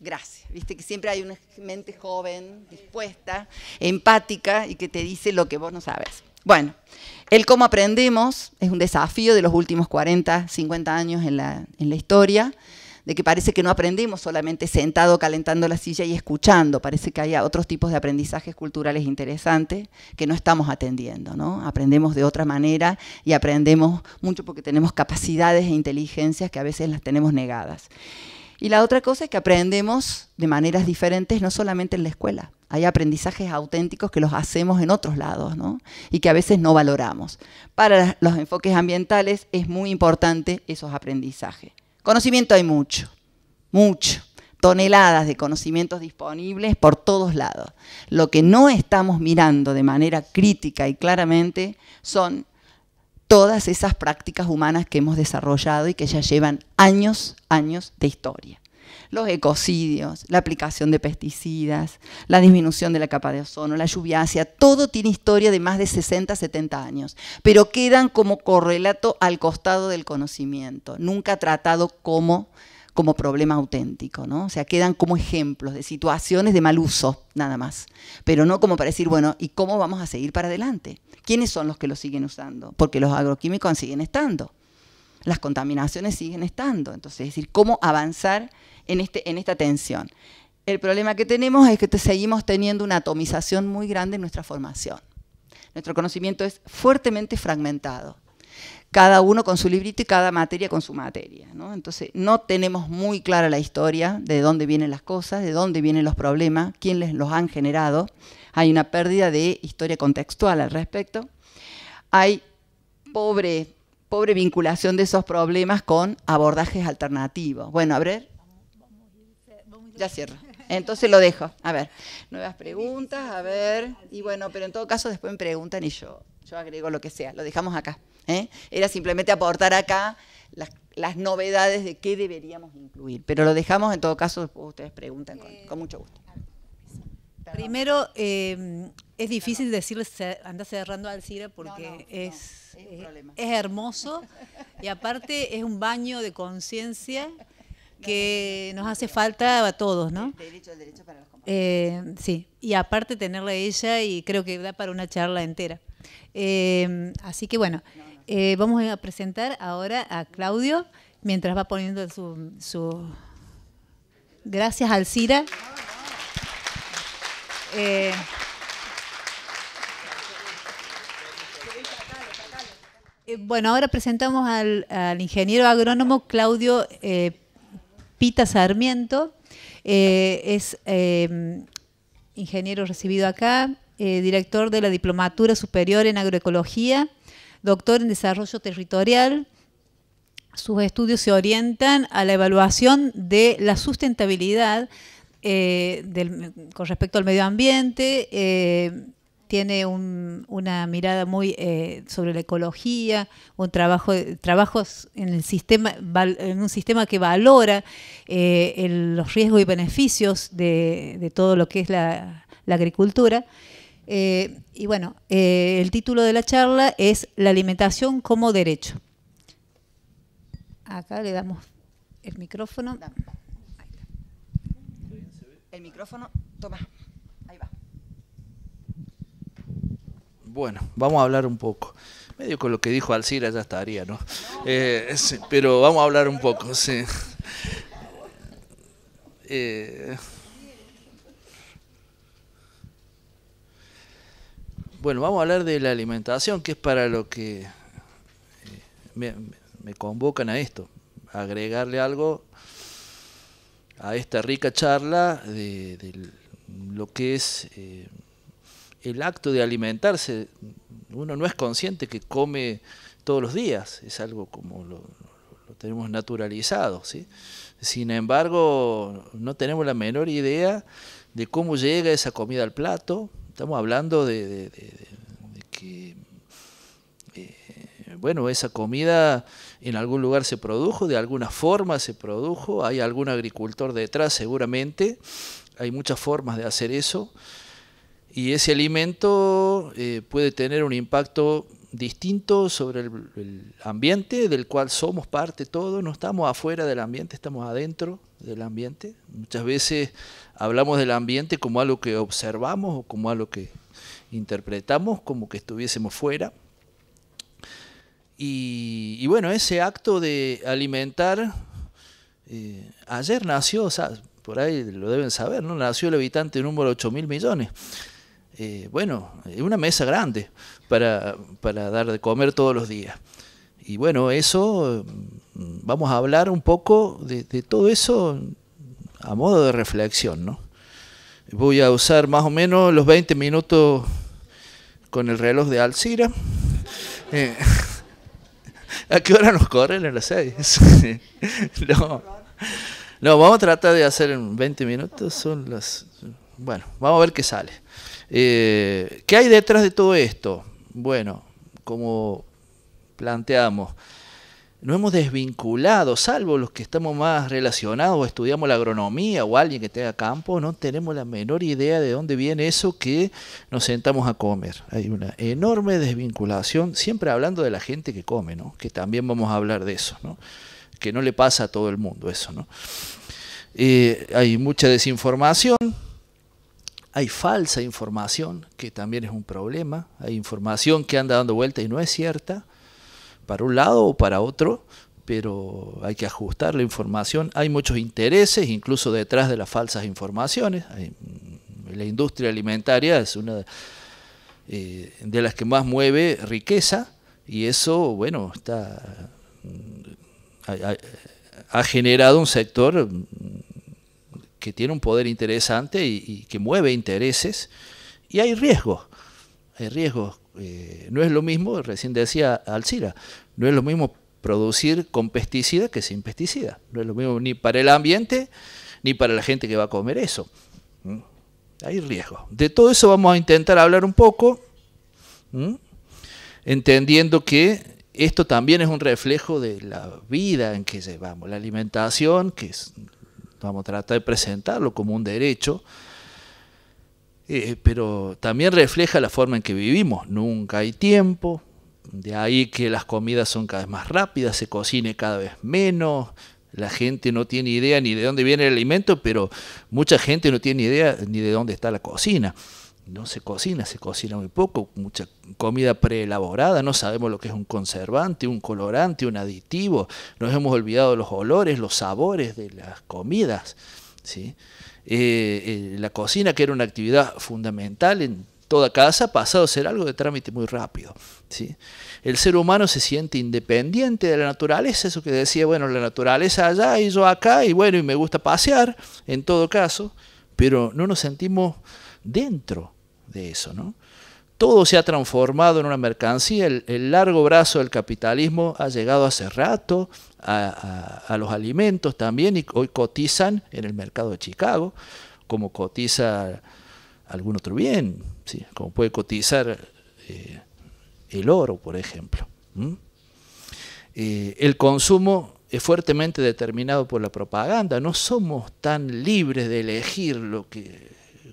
gracias. Viste que siempre hay una mente joven, dispuesta, empática y que te dice lo que vos no sabes. Bueno, el cómo aprendemos es un desafío de los últimos 40, 50 años en la, historia, de que parece que no aprendemos solamente sentado, calentando la silla y escuchando, parece que hay otros tipos de aprendizajes culturales interesantes que no estamos atendiendo, ¿no? Aprendemos de otra manera y aprendemos mucho porque tenemos capacidades e inteligencias que a veces las tenemos negadas. Y la otra cosa es que aprendemos de maneras diferentes, no solamente en la escuela. Hay aprendizajes auténticos que los hacemos en otros lados ¿no? y que a veces no valoramos. Para los enfoques ambientales es muy importante esos aprendizajes. Conocimiento hay mucho, mucho toneladas de conocimientos disponibles por todos lados. Lo que no estamos mirando de manera crítica y claramente son todas esas prácticas humanas que hemos desarrollado y que ya llevan años, años de historia. Los ecocidios, la aplicación de pesticidas, la disminución de la capa de ozono, la lluviacia, todo tiene historia de más de 60, 70 años, pero quedan como correlato al costado del conocimiento, nunca tratado como como problema auténtico, ¿no? O sea, quedan como ejemplos de situaciones de mal uso, nada más. Pero no como para decir, bueno, ¿y cómo vamos a seguir para adelante? ¿Quiénes son los que lo siguen usando? Porque los agroquímicos siguen estando. Las contaminaciones siguen estando. Entonces, es decir, ¿cómo avanzar en, este, en esta tensión? El problema que tenemos es que seguimos teniendo una atomización muy grande en nuestra formación. Nuestro conocimiento es fuertemente fragmentado cada uno con su librito y cada materia con su materia. Entonces, no tenemos muy clara la historia de dónde vienen las cosas, de dónde vienen los problemas, quién los han generado. Hay una pérdida de historia contextual al respecto. Hay pobre, pobre vinculación de esos problemas con abordajes alternativos. Bueno, a ver. Ya cierro. Entonces lo dejo. A ver, nuevas preguntas, a ver. Y bueno, pero en todo caso después me preguntan y yo, yo agrego lo que sea. Lo dejamos acá. ¿eh? Era simplemente aportar acá las, novedades de qué deberíamos incluir. Pero lo dejamos, en todo caso, ustedes preguntan con, eh, mucho gusto. Primero, eh, es difícil decirle anda cerrando al porque es, es, hermoso y aparte es un baño de conciencia que nos hace falta a todos, ¿no? sí, y aparte tenerla ella y creo que da para una charla entera. así que bueno, eh, vamos a presentar ahora a Claudio mientras va poniendo su... Gracias, Alcira. Eh, eh... bueno, ahora presentamos al, al ingeniero agrónomo Claudio eh, Pita Sarmiento. es ingeniero recibido acá, director de la Diplomatura Superior en Agroecología doctor en desarrollo territorial. Sus estudios se orientan a la evaluación de la sustentabilidad eh, con respecto al medio ambiente. Eh, tiene una mirada muy eh, sobre la ecología, un trabajo trabajos en un sistema que valora los riesgos y beneficios de, todo lo que es la agricultura. Eh, y bueno, eh, el título de la charla es La alimentación como derecho. Acá le damos el micrófono. El micrófono, toma, ahí va. Bueno, vamos a hablar un poco. Medio con lo que dijo Alcira ya estaría, ¿no? Eh, pero vamos a hablar un poco, sí. Bueno, vamos a hablar de la alimentación, que es para lo que eh, me, convocan a esto, agregarle algo a esta rica charla de, lo que es eh, el acto de alimentarse. Uno no es consciente que come todos los días, es algo como lo, lo tenemos naturalizado. ¿sí? Sin embargo, no tenemos la menor idea de cómo llega esa comida al plato, Estamos hablando de, que, eh, bueno, esa comida en algún lugar se produjo, de alguna forma se produjo, hay algún agricultor detrás seguramente, hay muchas formas de hacer eso, y ese alimento eh, puede tener un impacto distinto sobre el, el, ambiente del cual somos parte todos, no estamos afuera del ambiente, estamos adentro del ambiente. Muchas veces hablamos del ambiente como algo que observamos o como algo que interpretamos, como que estuviésemos fuera. Y, bueno, ese acto de alimentar, eh, ayer nació, o sea, por ahí lo deben saber, ¿no? nació el habitante número 8 mil millones. Eh, bueno, bueno, una mesa grande para, dar de comer todos los días. Y bueno, eso, mm, vamos a hablar un poco de, de todo eso a modo de reflexión, ¿no? Voy a usar más o menos los 20 minutos con el reloj de Alcira. [LAUGHS] Eh, [LAUGHS] ¿A qué hora nos corren ¿En las 6? [LAUGHS] no. no, vamos a tratar de hacer en 20 minutos. Son las. Bueno, vamos a ver qué sale. Eh, ¿Qué hay detrás de todo esto? Bueno, como planteamos, no hemos desvinculado, salvo los que estamos más relacionados o estudiamos la agronomía o alguien que tenga campo, no tenemos la menor idea de dónde viene eso que nos sentamos a comer. Hay una enorme desvinculación, siempre hablando de la gente que come, ¿no? que también vamos a hablar de eso, ¿no? que no le pasa a todo el mundo eso. ¿no? Eh, hay mucha desinformación, hay falsa información, que también es un problema, hay información que anda dando vuelta y no es cierta para un lado o para otro, pero hay que ajustar la información. Hay muchos intereses, incluso detrás de las falsas informaciones. Mm, la industria alimentaria es una eh, de las que más mueve riqueza y eso, bueno, está mm, ha, generado un sector mm, que tiene un poder interesante y, y que mueve intereses y hay riesgos, hay riesgos eh, no es lo mismo, recién decía Alcira, no es lo mismo producir con pesticida que sin pesticida. No es lo mismo ni para el ambiente ni para la gente que va a comer eso. ¿Mm? Hay riesgo. De todo eso vamos a intentar hablar un poco, ¿Mm? entendiendo que esto también es un reflejo de la vida en que llevamos, la alimentación, que vamos a tratar de presentarlo como un derecho, eh, eh, pero también refleja la forma en que vivimos. Nunca hay tiempo, de ahí que las comidas son cada vez más rápidas, se cocine cada vez menos, la gente no tiene idea ni de dónde viene el alimento, pero mucha gente no tiene idea ni de dónde está la cocina. No se cocina, se cocina muy poco, mucha comida preelaborada, no sabemos lo que es un conservante, un colorante, un aditivo, nos hemos olvidado los olores, los sabores de las comidas. ¿sí? Eh, eh, la cocina, que era una actividad fundamental en toda casa, ha pasado a ser algo de trámite muy rápido. El ser humano se siente independiente de la naturaleza, eso que decía, bueno, la naturaleza allá y yo acá, y bueno, y me gusta pasear, en todo caso, pero no nos sentimos dentro de eso, Todo se ha transformado en una mercancía, el, el largo brazo del capitalismo ha llegado hace rato, a, los alimentos también y hoy cotizan en el mercado de Chicago, como cotiza algún otro bien, como puede cotizar eh, el oro, por ejemplo. Eh, el consumo es fuertemente determinado por la propaganda, no somos tan libres de elegir lo que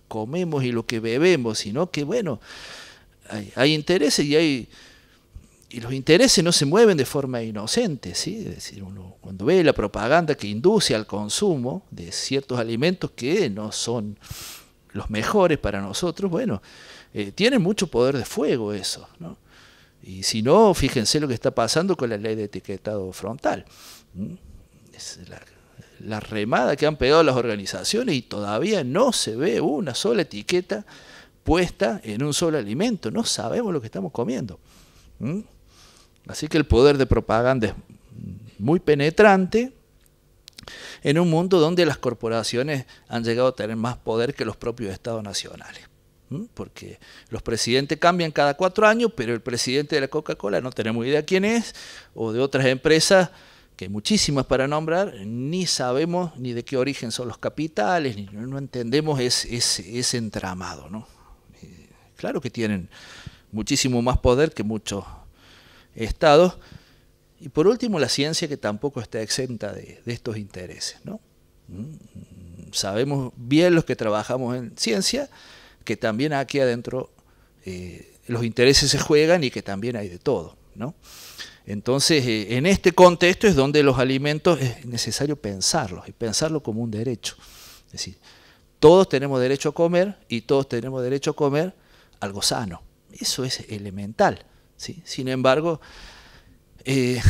comemos y lo que bebemos, sino que, bueno, hay intereses y hay y los intereses no se mueven de forma inocente, ¿sí? es decir, uno cuando ve la propaganda que induce al consumo de ciertos alimentos que no son los mejores para nosotros, bueno, eh, tiene mucho poder de fuego eso, ¿no? Y si no, fíjense lo que está pasando con la ley de etiquetado frontal. Es la, remada que han pegado las organizaciones y todavía no se ve una sola etiqueta puesta en un solo alimento. No sabemos lo que estamos comiendo. Así que el poder de propaganda es muy penetrante en un mundo donde las corporaciones han llegado a tener más poder que los propios estados nacionales. Porque los presidentes cambian cada cuatro años, pero el presidente de la Coca-Cola no tenemos idea quién es, o de otras empresas, que hay muchísimas para nombrar, ni sabemos ni de qué origen son los capitales, ni no entendemos ese, entramado. claro que tienen muchísimo más poder que muchos estados. Y por último, la ciencia que tampoco está exenta de, estos intereses. Mm, sabemos bien los que trabajamos en ciencia que también aquí adentro eh, los intereses se juegan y que también hay de todo. Entonces, eh, en este contexto es donde los alimentos es necesario pensarlos y pensarlo como un derecho. Es decir, todos tenemos derecho a comer y todos tenemos derecho a comer algo sano. Eso es elemental. Sin embargo, eh,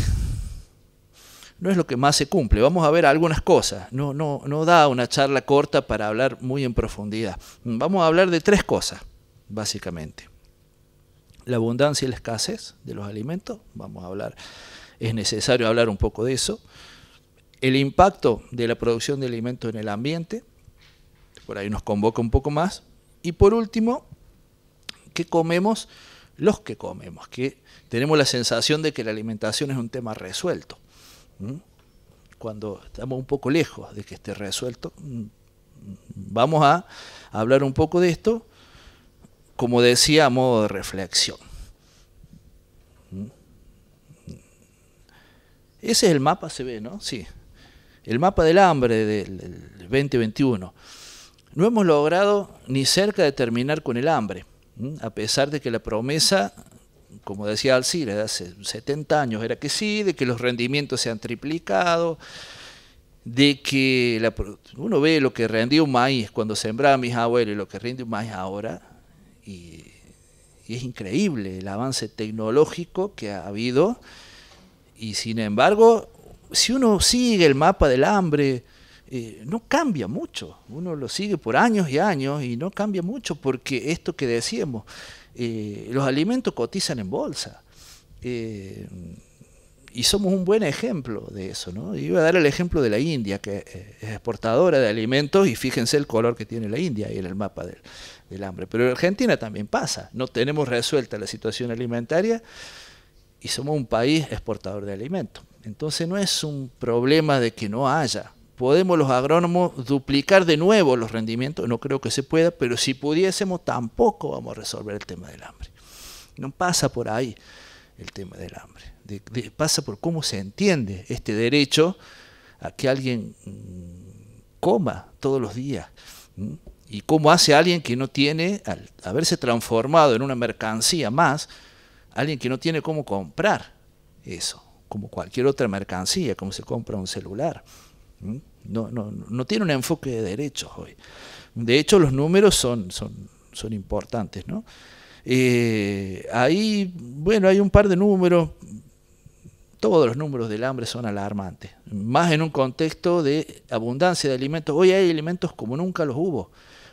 no es lo que más se cumple. Vamos a ver algunas cosas. No, no, no da una charla corta para hablar muy en profundidad. Vamos a hablar de tres cosas, básicamente. La abundancia y la escasez de los alimentos. Vamos a hablar, es necesario hablar un poco de eso. El impacto de la producción de alimentos en el ambiente. Por ahí nos convoca un poco más. Y por último, ¿qué comemos? los que comemos, que tenemos la sensación de que la alimentación es un tema resuelto. Cuando estamos un poco lejos de que esté resuelto, vamos a hablar un poco de esto, como decía, a modo de reflexión. Ese es el mapa, se ve, ¿no? Sí. El mapa del hambre del 2021. No hemos logrado ni cerca de terminar con el hambre a pesar de que la promesa, como decía Alcira, hace 70 años era que sí, de que los rendimientos se han triplicado, de que uno ve lo que rendía un maíz cuando sembraba mis abuelos y lo que rinde un maíz ahora, y es increíble el avance tecnológico que ha habido, y sin embargo, si uno sigue el mapa del hambre, eh, no cambia mucho. Uno lo sigue por años y años y no cambia mucho porque esto que decíamos, eh, los alimentos cotizan en bolsa. Eh, y somos un buen ejemplo de eso. ¿no? Iba a dar el ejemplo de la India, que es exportadora de alimentos y fíjense el color que tiene la India ahí en el mapa del, del hambre. Pero en Argentina también pasa. No tenemos resuelta la situación alimentaria y somos un país exportador de alimentos. Entonces no es un problema de que no haya, ¿Podemos los agrónomos duplicar de nuevo los rendimientos? No creo que se pueda, pero si pudiésemos tampoco vamos a resolver el tema del hambre. No pasa por ahí el tema del hambre. pasa por cómo se entiende este derecho a que alguien mm, coma todos los días. Y cómo hace alguien que no tiene, al haberse transformado en una mercancía más, alguien que no tiene cómo comprar eso, como cualquier otra mercancía, como se compra un celular. No, no, no tiene un enfoque de derechos hoy. De hecho, los números son, son, son importantes, ¿no? Eh, ahí, bueno, hay un par de números. Todos los números del hambre son alarmantes, más en un contexto de abundancia de alimentos. Hoy hay alimentos como nunca los hubo.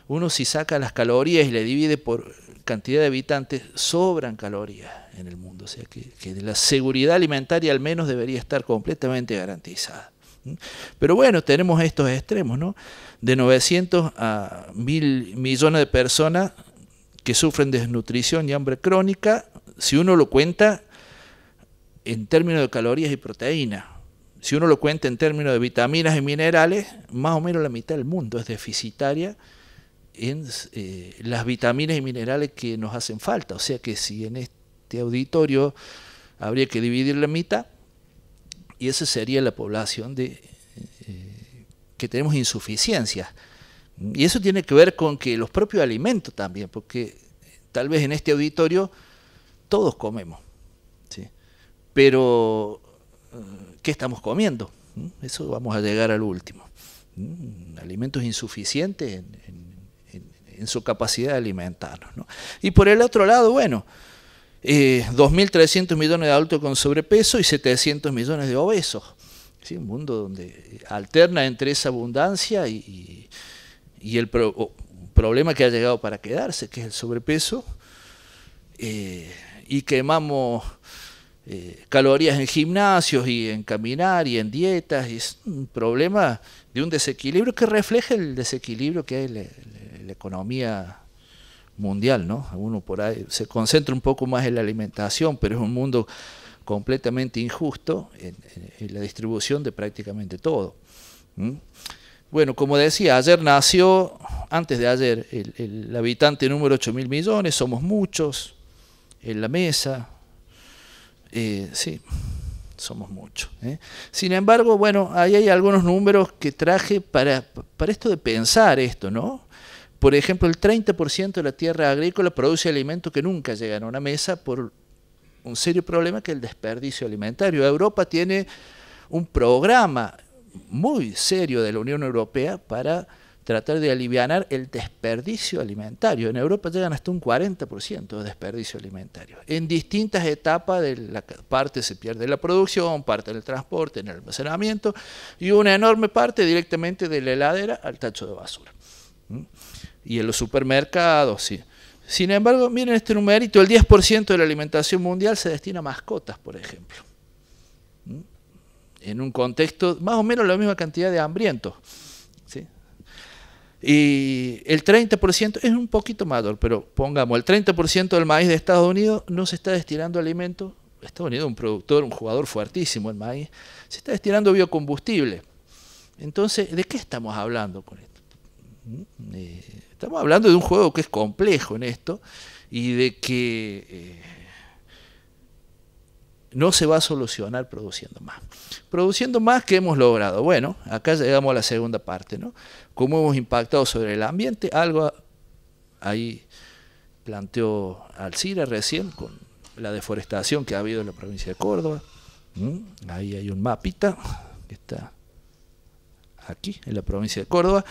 Uno si saca las calorías y le divide por cantidad de habitantes, sobran calorías en el mundo. O sea que la seguridad alimentaria al menos debería estar completamente garantizada. Pero bueno, tenemos estos extremos, ¿no? De 900 a 1.000 millones de personas que sufren desnutrición y hambre crónica, si uno lo cuenta en términos de calorías y proteínas, si uno lo cuenta en términos de vitaminas y minerales, más o menos la mitad del mundo es deficitaria en eh, las vitaminas y minerales que nos hacen falta. O sea que si en este auditorio habría que dividir la mitad, y esa sería la población de, eh, que tenemos insuficiencia. Y eso tiene que ver con que los propios alimentos también, porque eh, tal vez en este auditorio todos comemos, pero eh, ¿qué estamos comiendo? ¿Mm? Eso vamos a llegar al último. ¿Mm? Alimentos insuficientes en, su capacidad de alimentarnos. Y por el otro lado, bueno, 2.300 eh, millones de adultos con sobrepeso y 700 millones de obesos. Un mundo donde alterna entre esa abundancia y, el problema que ha llegado para quedarse, que es el sobrepeso, eh, y quemamos eh, calorías en gimnasios y en caminar y en dietas, y es un problema de un desequilibrio que refleja el desequilibrio que hay en la economía mundial, ¿no? Uno por ahí se concentra un poco más en la alimentación, pero es un mundo completamente injusto en, la distribución de prácticamente todo. Bueno, como decía, ayer nació, antes de ayer, el, habitante número 8 mil millones, somos muchos en la mesa, eh, sí, somos muchos. ¿eh? Sin embargo, bueno, ahí hay algunos números que traje para, para esto de pensar esto, ¿no? Por ejemplo, el 30% de la tierra agrícola produce alimentos que nunca llegan a una mesa por un serio problema que es el desperdicio alimentario. Europa tiene un programa muy serio de la Unión Europea para tratar de aliviar el desperdicio alimentario. En Europa llegan hasta un 40% de desperdicio alimentario. En distintas etapas de la parte se pierde la producción, parte en el transporte, en el almacenamiento y una enorme parte directamente de la heladera al tacho de basura y en los supermercados. sí. sin embargo, miren este numerito, el 10% de la alimentación mundial se destina a mascotas, por ejemplo. ¿Mm? En un contexto, más o menos la misma cantidad de hambrientos. Y el 30% es un poquito mayor, pero pongamos, el 30% del maíz de Estados Unidos no se está destinando alimento. Estados Unidos es un productor, un jugador fuertísimo en maíz. Se está destinando a biocombustible. Entonces, ¿de qué estamos hablando con esto? ¿Mm? Eh, Estamos hablando de un juego que es complejo en esto y de que eh, no se va a solucionar produciendo más. Produciendo más que hemos logrado. Bueno, acá llegamos a la segunda parte, ¿no? Cómo hemos impactado sobre el ambiente, algo ahí planteó Alcira recién con la deforestación que ha habido en la provincia de Córdoba. Ahí hay un mapita que está aquí, en la provincia de Córdoba.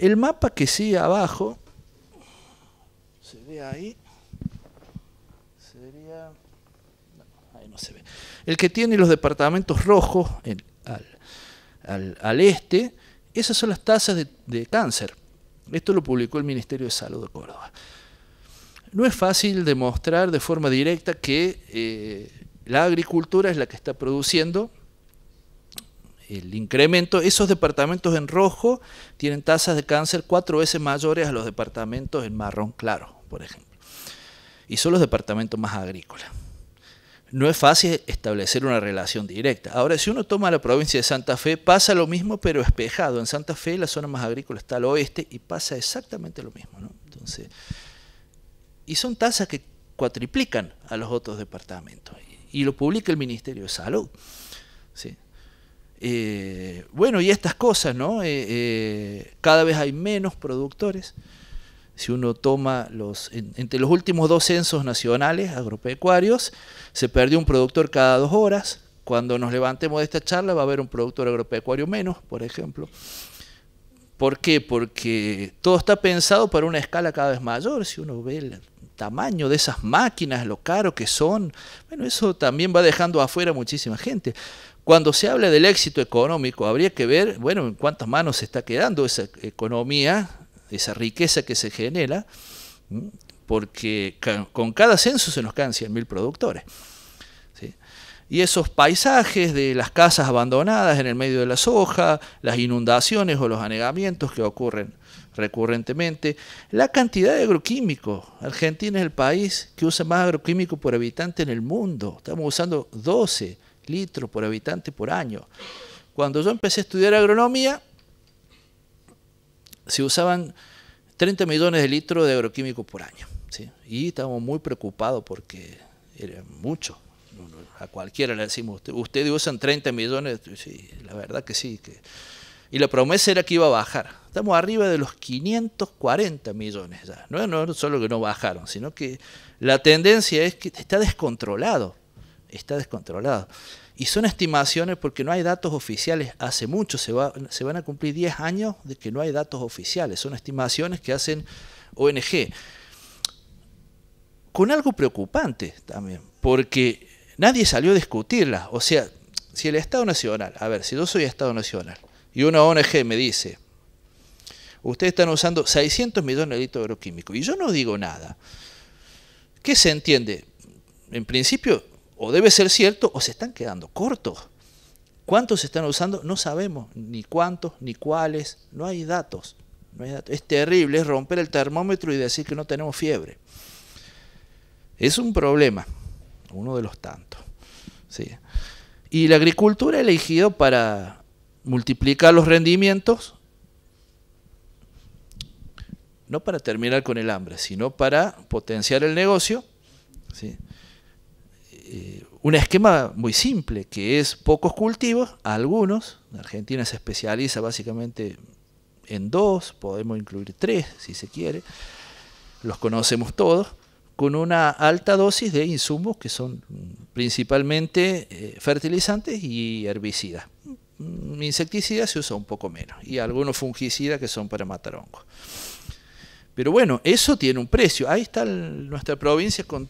El mapa que sigue abajo, se ve ahí, No, ahí no se ve. El que tiene los departamentos rojos al, este, esas son las tasas de, cáncer. Esto lo publicó el Ministerio de Salud de Córdoba. No es fácil demostrar de forma directa que eh, la agricultura es la que está produciendo el incremento, esos departamentos en rojo tienen tasas de cáncer cuatro veces mayores a los departamentos en marrón claro, por ejemplo. Y son los departamentos más agrícolas. No es fácil establecer una relación directa. Ahora, si uno toma la provincia de Santa Fe, pasa lo mismo, pero espejado. En Santa Fe la zona más agrícola está al oeste y pasa exactamente lo mismo. ¿no? Entonces, y son tasas que cuatriplican a los otros departamentos. Y lo publica el Ministerio de Salud. Eh, bueno, y estas cosas, ¿no? Eh, eh, cada vez hay menos productores. Si uno toma los. entre los últimos dos censos nacionales agropecuarios, se perdió un productor cada dos horas. Cuando nos levantemos de esta charla, va a haber un productor agropecuario menos, por ejemplo. ¿Por qué? Porque todo está pensado para una escala cada vez mayor. Si uno ve el tamaño de esas máquinas, lo caro que son, bueno, eso también va dejando afuera muchísima gente. Cuando se habla del éxito económico, habría que ver, bueno, en cuántas manos se está quedando esa economía, esa riqueza que se genera, porque con cada censo se nos quedan 100.000 productores. Y esos paisajes de las casas abandonadas en el medio de la soja, las inundaciones o los anegamientos que ocurren recurrentemente, la cantidad de agroquímicos. Argentina es el país que usa más agroquímicos por habitante en el mundo. Estamos usando 12 litros por habitante por año. Cuando yo empecé a estudiar agronomía, se usaban 30 millones de litros de agroquímicos por año. ¿sí? Y estábamos muy preocupados porque era mucho. A cualquiera le decimos, ustedes usan 30 millones, sí, la verdad que sí. Y la promesa era que iba a bajar. Estamos arriba de los 540 millones ya. No, no solo que no bajaron, sino que la tendencia es que está descontrolado está descontrolado. Y son estimaciones porque no hay datos oficiales. Hace mucho se, van a cumplir 10 años de que no hay datos oficiales. Son estimaciones que hacen ONG. Con algo preocupante también, porque nadie salió a discutirla. O sea, si el Estado Nacional, a ver, si yo soy Estado Nacional y una ONG me dice, ustedes están usando 600 millones de litros agroquímicos y yo no digo nada, ¿qué se entiende? En principio, o debe ser cierto o se están quedando cortos. ¿Cuántos se están usando? No sabemos, ni cuántos, ni cuáles, no hay datos. Es terrible romper el termómetro y decir que no tenemos fiebre. Es un problema, uno de los tantos. Sí. Y la agricultura ha elegido para multiplicar los rendimientos, no para terminar con el hambre, sino para potenciar el negocio. ¿sí? Eh, un esquema muy simple, que es pocos cultivos, algunos, Argentina se especializa básicamente en dos, podemos incluir tres si se quiere, los conocemos todos, con una alta dosis de insumos que son principalmente eh, fertilizantes y herbicidas. Mm, insecticidas se usa un poco menos y algunos fungicidas que son para matar hongos. Pero bueno, eso tiene un precio. Ahí está nuestra provincia con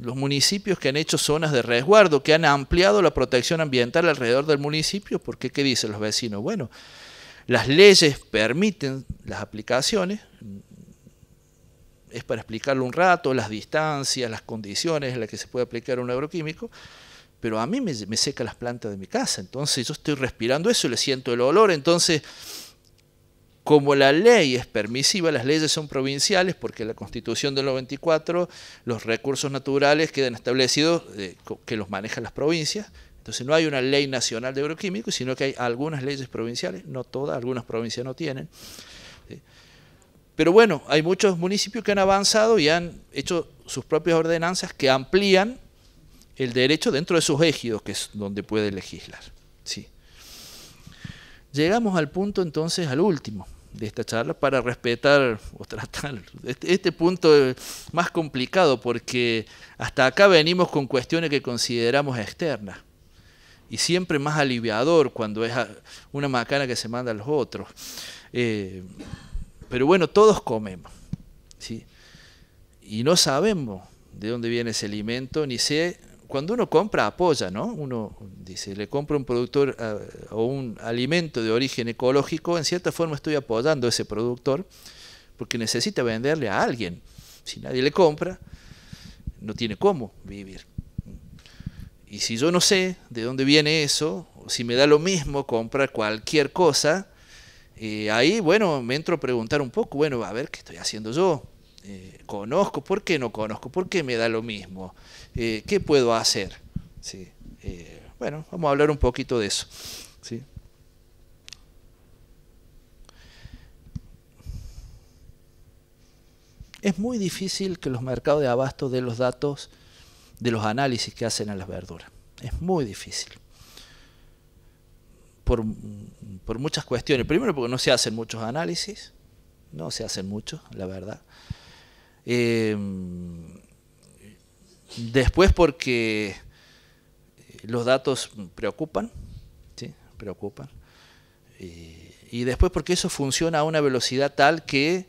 los municipios que han hecho zonas de resguardo, que han ampliado la protección ambiental alrededor del municipio, porque ¿qué dicen los vecinos? Bueno, las leyes permiten las aplicaciones, es para explicarlo un rato, las distancias, las condiciones en las que se puede aplicar un agroquímico, pero a mí me, me seca las plantas de mi casa, entonces yo estoy respirando eso, le siento el olor, entonces como la ley es permisiva, las leyes son provinciales porque la Constitución del 94, los recursos naturales quedan establecidos eh, que los manejan las provincias. Entonces no hay una ley nacional de agroquímicos, sino que hay algunas leyes provinciales, no todas, algunas provincias no tienen. Pero bueno, hay muchos municipios que han avanzado y han hecho sus propias ordenanzas que amplían el derecho dentro de sus ejidos, que es donde puede legislar. Sí. Llegamos al punto entonces, al último, de esta charla para respetar o tratar este, este, punto más complicado porque hasta acá venimos con cuestiones que consideramos externas y siempre más aliviador cuando es una macana que se manda a los otros. Eh, pero bueno, todos comemos, ¿sí? Y no sabemos de dónde viene ese alimento, ni sé cuando uno compra, apoya, ¿no? Uno dice, le compro un productor eh, o un alimento de origen ecológico, en cierta forma estoy apoyando a ese productor porque necesita venderle a alguien. Si nadie le compra, no tiene cómo vivir. Y si yo no sé de dónde viene eso, o si me da lo mismo comprar cualquier cosa, eh, ahí, bueno, me entro a preguntar un poco, bueno, a ver, ¿qué estoy haciendo yo? Eh, conozco, ¿por qué no conozco? ¿Por qué me da lo mismo? Eh, ¿Qué puedo hacer? Eh, bueno, vamos a hablar un poquito de eso. Es muy difícil que los mercados de abasto den los datos de los análisis que hacen a las verduras. Es muy difícil. Por, por muchas cuestiones. Primero porque no se hacen muchos análisis, no se hacen muchos, la verdad. Em, después porque los datos preocupan, preocupan. Eh, y después porque eso funciona a una velocidad tal que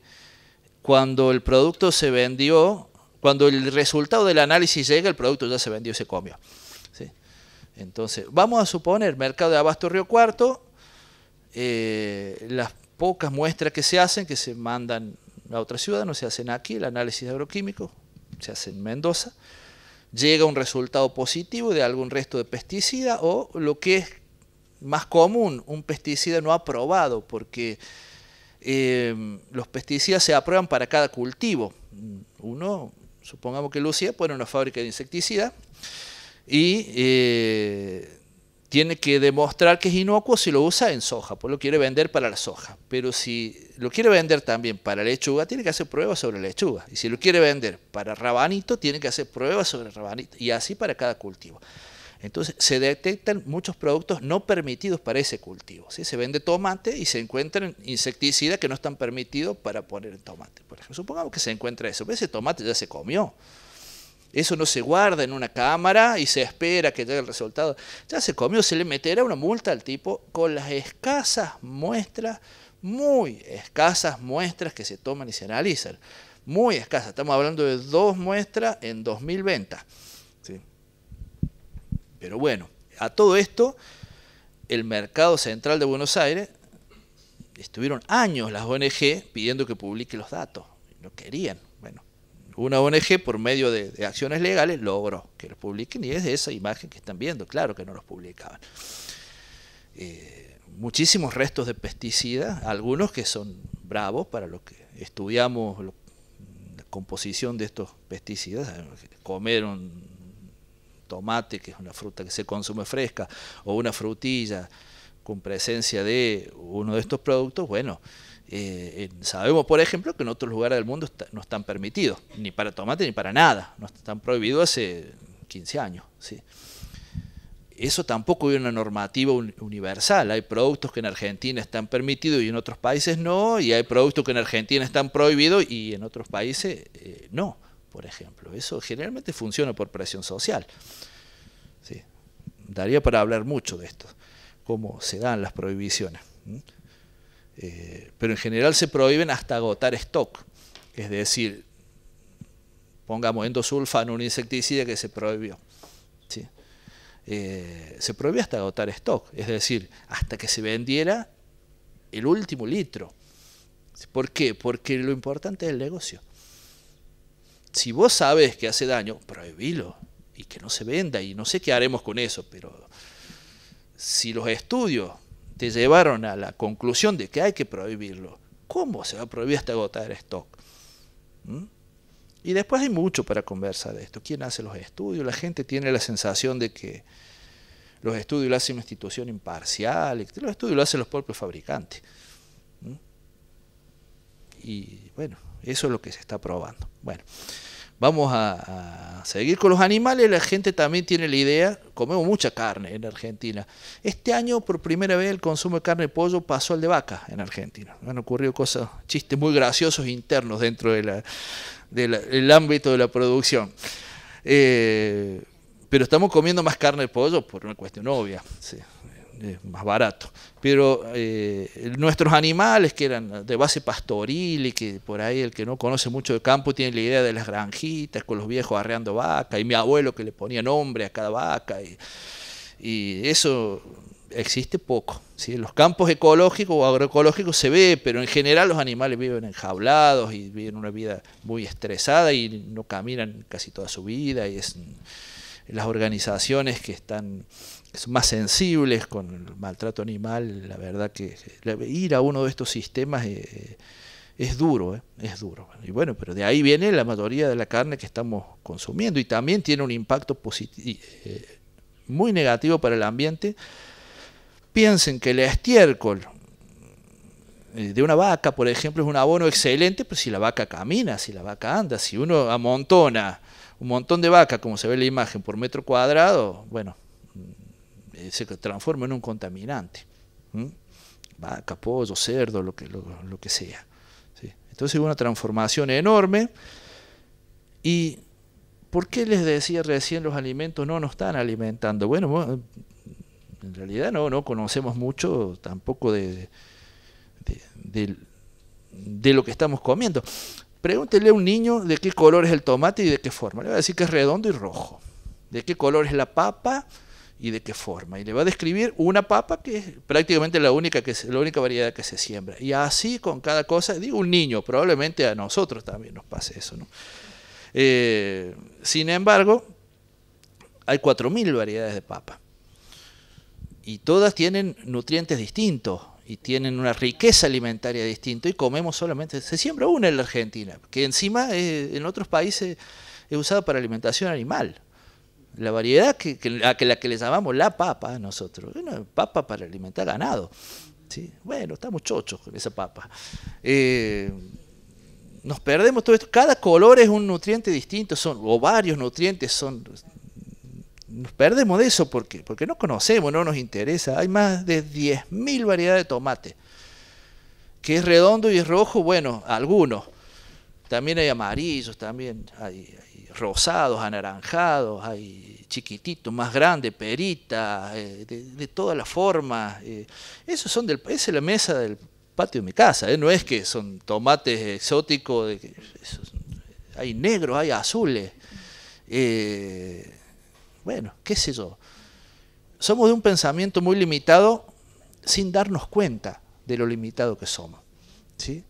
cuando el producto se vendió, cuando el resultado del análisis llega, el producto ya se vendió y se comió. Entonces, vamos a suponer, mercado de abasto Río Cuarto, eh, las pocas muestras que se hacen, que se mandan a otra ciudad, no se hacen aquí, el análisis agroquímico se hace en Mendoza, llega un resultado positivo de algún resto de pesticida o lo que es más común, un pesticida no aprobado, porque em, los pesticidas se aprueban para cada cultivo. Uno, supongamos que Lucía pone una fábrica de insecticida y eh, tiene que demostrar que es inocuo si lo usa en soja, pues lo quiere vender para la soja. Pero si lo quiere vender también para lechuga, tiene que hacer pruebas sobre lechuga. Y si lo quiere vender para rabanito, tiene que hacer pruebas sobre rabanito. Y así para cada cultivo. Entonces se detectan muchos productos no permitidos para ese cultivo. Si Se vende tomate y se encuentran insecticidas que no están permitidos para poner en tomate. Por ejemplo, supongamos que se encuentra eso. Pues ese tomate ya se comió. Eso no se guarda en una cámara y se espera que llegue el resultado. Ya se comió, se le meterá una multa al tipo con las escasas muestras, muy escasas muestras que se toman y se analizan. Muy escasas, estamos hablando de dos muestras en 2020 Pero bueno, a todo esto, el mercado central de Buenos Aires, estuvieron años las ONG pidiendo que publique los datos. No querían, una ONG por medio de, acciones legales logró que los publiquen y es de esa imagen que están viendo, claro que no los publicaban. Eh, muchísimos restos de pesticidas, algunos que son bravos para lo que estudiamos la composición de estos pesticidas, eh, comer un tomate, que es una fruta que se consume fresca, o una frutilla con presencia de uno de estos productos, bueno, eh, sabemos, por ejemplo, que en otros lugares del mundo no están permitidos, ni para tomate ni para nada, no están prohibidos hace 15 años. Eso tampoco es una normativa universal. Hay productos que en Argentina están permitidos y en otros países no, y hay productos que en Argentina están prohibidos y en otros países eh, no, por ejemplo. Eso generalmente funciona por presión social. Daría para hablar mucho de esto, cómo se dan las prohibiciones. Eh, pero en general se prohíben hasta agotar stock. Es decir, pongamos endosulfan, un insecticida que se prohibió. Eh, se prohíbe hasta agotar stock, es decir, hasta que se vendiera el último litro. ¿Por qué? Porque lo importante es el negocio. Si vos sabes que hace daño, prohibilo y que no se venda. Y no sé qué haremos con eso, pero si los estudios te llevaron a la conclusión de que hay que prohibirlo. ¿Cómo se va a prohibir hasta agotar stock? ¿Mm? Y después hay mucho para conversar de esto. ¿Quién hace los estudios? La gente tiene la sensación de que los estudios lo hace una institución imparcial, los estudios lo hacen los propios fabricantes. ¿Mm? Y bueno, eso es lo que se está probando. Bueno vamos a, seguir con los animales, la gente también tiene la idea, comemos mucha carne en Argentina. Este año, por primera vez, el consumo de carne de pollo pasó al de vaca en Argentina. Han ocurrido cosas, chistes muy graciosos internos dentro del ámbito de la producción. Eh, pero estamos comiendo más carne de pollo por una cuestión obvia. Sí. Eh, más barato. Pero eh, nuestros animales, que eran de base pastoril y que por ahí el que no conoce mucho de campo tiene la idea de las granjitas, con los viejos arreando vaca, y mi abuelo que le ponía nombre a cada vaca, y, eso existe poco. En los campos ecológicos o agroecológicos se ve, pero en general los animales viven enjaulados y viven una vida muy estresada y no caminan casi toda su vida, y es las organizaciones que están más sensibles con el maltrato animal, la verdad que ir a uno de estos sistemas eh, es duro, eh, es duro. Y bueno, pero de ahí viene la mayoría de la carne que estamos consumiendo y también tiene un impacto eh, muy negativo para el ambiente. Piensen que el estiércol de una vaca, por ejemplo, es un abono excelente, pero si la vaca camina, si la vaca anda, si uno amontona un montón de vaca, como se ve en la imagen, por metro cuadrado, bueno, eh, se transforma en un contaminante. ¿Mm? Vaca, cerdo, lo que, lo, que sea. Entonces una transformación enorme. ¿Y por qué les decía recién los alimentos no nos están alimentando? Bueno, en realidad no, no conocemos mucho tampoco de, de lo que estamos comiendo. Pregúntele a un niño de qué color es el tomate y de qué forma. Le va a decir que es redondo y rojo. De qué color es la papa y de qué forma. Y le va a describir una papa que es prácticamente la única, que, la única variedad que se siembra. Y así con cada cosa, digo un niño, probablemente a nosotros también nos pase eso. ¿no? Eh, sin embargo, hay 4.000 variedades de papa. Y todas tienen nutrientes distintos y tienen una riqueza alimentaria distinta y comemos solamente, se siembra una en la Argentina, que encima eh, en otros países es usada para alimentación animal la variedad que, a la que les llamamos la papa nosotros. papa para alimentar ganado. ¿sí? Bueno, estamos chochos con esa papa. Eh, nos perdemos todo esto. Cada color es un nutriente distinto, son, o varios nutrientes son. Nos perdemos de eso porque, porque no conocemos, no nos interesa. Hay más de 10.000 variedades de tomate. Que es redondo y es rojo, bueno, algunos. También hay amarillos, también hay, rosados, anaranjados, hay chiquititos, más grandes, peritas, eh, de, todas las formas. Eh. Esos son del, esa es la mesa del patio de mi casa, eh. no es que son tomates exóticos, hay negros, hay azules. bueno, qué sé yo. Somos de un pensamiento muy limitado sin darnos cuenta de lo limitado que somos. ¿sí?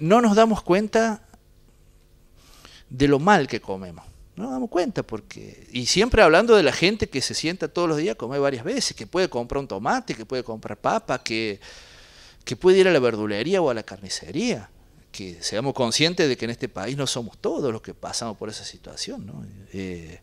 no nos damos cuenta de lo mal que comemos. No nos damos cuenta porque... Y siempre hablando de la gente que se sienta todos los días a comer varias veces, que puede comprar un tomate, que puede comprar papa, que, que puede ir a la verdulería o a la carnicería. Que seamos conscientes de que en este país no somos todos los que pasamos por esa situación. Eh,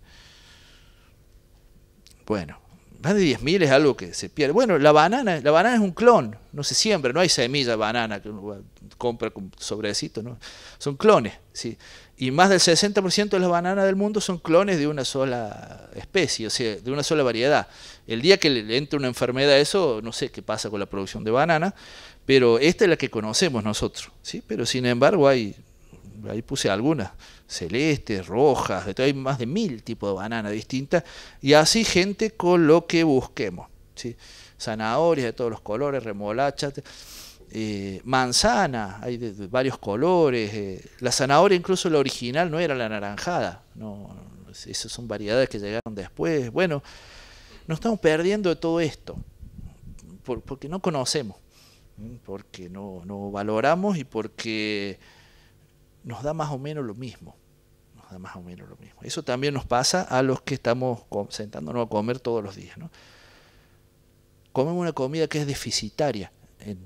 bueno, más de 10.000 es algo que se pierde. Bueno, la banana, la banana es un clon, no se siembra, no hay semilla de banana que uno compra con sobrecito, ¿no? son clones. ¿sí? y más del 60% de las bananas del mundo son clones de una sola especie, o sea, de una sola variedad. El día que le entre una enfermedad a eso, no sé qué pasa con la producción de banana, pero esta es la que conocemos nosotros, ¿sí? Pero sin embargo hay, ahí puse algunas, celestes, rojas, de todo, hay más de mil tipos de banana distintas, y así gente con lo que busquemos, ¿sí? Zanahorias de todos los colores, remolachas eh, manzana, hay de, varios colores. Eh, la zanahoria, incluso la original, no era la naranjada. No, esas son variedades que llegaron después. Bueno, nos estamos perdiendo de todo esto porque no conocemos, porque no, valoramos y porque nos da más o menos lo mismo. Nos da más o menos lo mismo. Eso también nos pasa a los que estamos sentándonos a comer todos los días. ¿no? Comemos una comida que es deficitaria en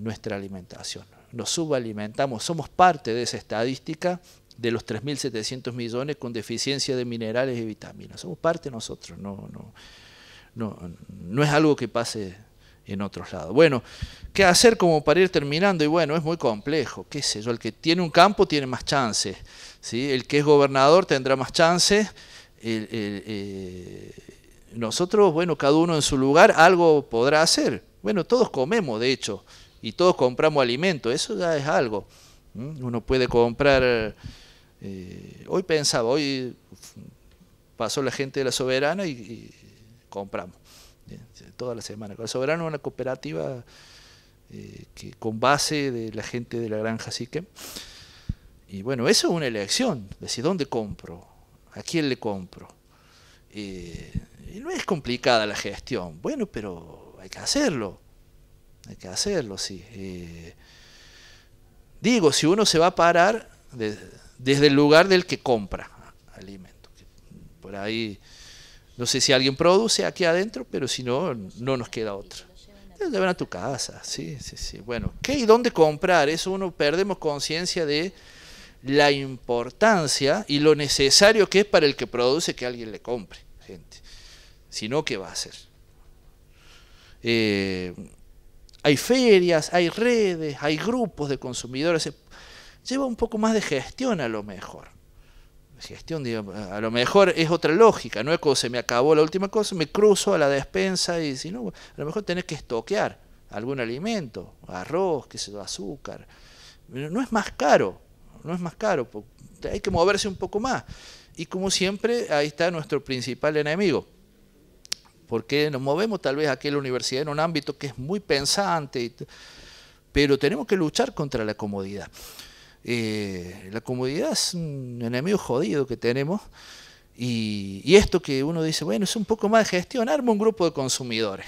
nuestra alimentación. Nos subalimentamos, somos parte de esa estadística de los 3.700 millones con deficiencia de minerales y vitaminas. Somos parte nosotros, no, no, no, es algo que pase en otros lados. Bueno, ¿qué hacer como para ir terminando? Y bueno, es muy complejo, qué sé yo, el que tiene un campo tiene más chances, ¿sí? el que es gobernador tendrá más chances, eh, nosotros, bueno, cada uno en su lugar algo podrá hacer. Bueno, todos comemos, de hecho, y todos compramos alimentos, eso ya es algo. Uno puede comprar, eh, hoy pensaba, hoy pasó la gente de la soberana y, compramos, toda la semana. La soberana es una cooperativa eh, que con base de la gente de la granja que Y bueno, eso es una elección, decir dónde compro, a quién le compro. Eh, y no es complicada la gestión, bueno, pero hay que hacerlo. Hay que hacerlo, sí. Eh, digo, si uno se va a parar desde el lugar del que compra alimento, por ahí no sé si alguien produce aquí adentro, pero si no, no nos queda otro deben a tu casa, sí, sí, sí. Bueno, ¿qué y dónde comprar? Eso uno perdemos conciencia de la importancia y lo necesario que es para el que produce que alguien le compre, gente. Si no, ¿qué va a hacer? Eh, hay ferias, hay redes, hay grupos de consumidores. Lleva un poco más de gestión a lo mejor. Gestión, a lo mejor es otra lógica, no es como se me acabó la última cosa, me cruzo a la despensa y si no, a lo mejor tenés que estoquear algún alimento, arroz, que se da azúcar. No es más caro, no es más caro, hay que moverse un poco más. Y como siempre, ahí está nuestro principal enemigo, porque nos movemos tal vez aquí en la universidad en un ámbito que es muy pensante, pero tenemos que luchar contra la comodidad. Eh, la comodidad es un enemigo jodido que tenemos y, esto que uno dice, bueno, es un poco más de gestionarme un grupo de consumidores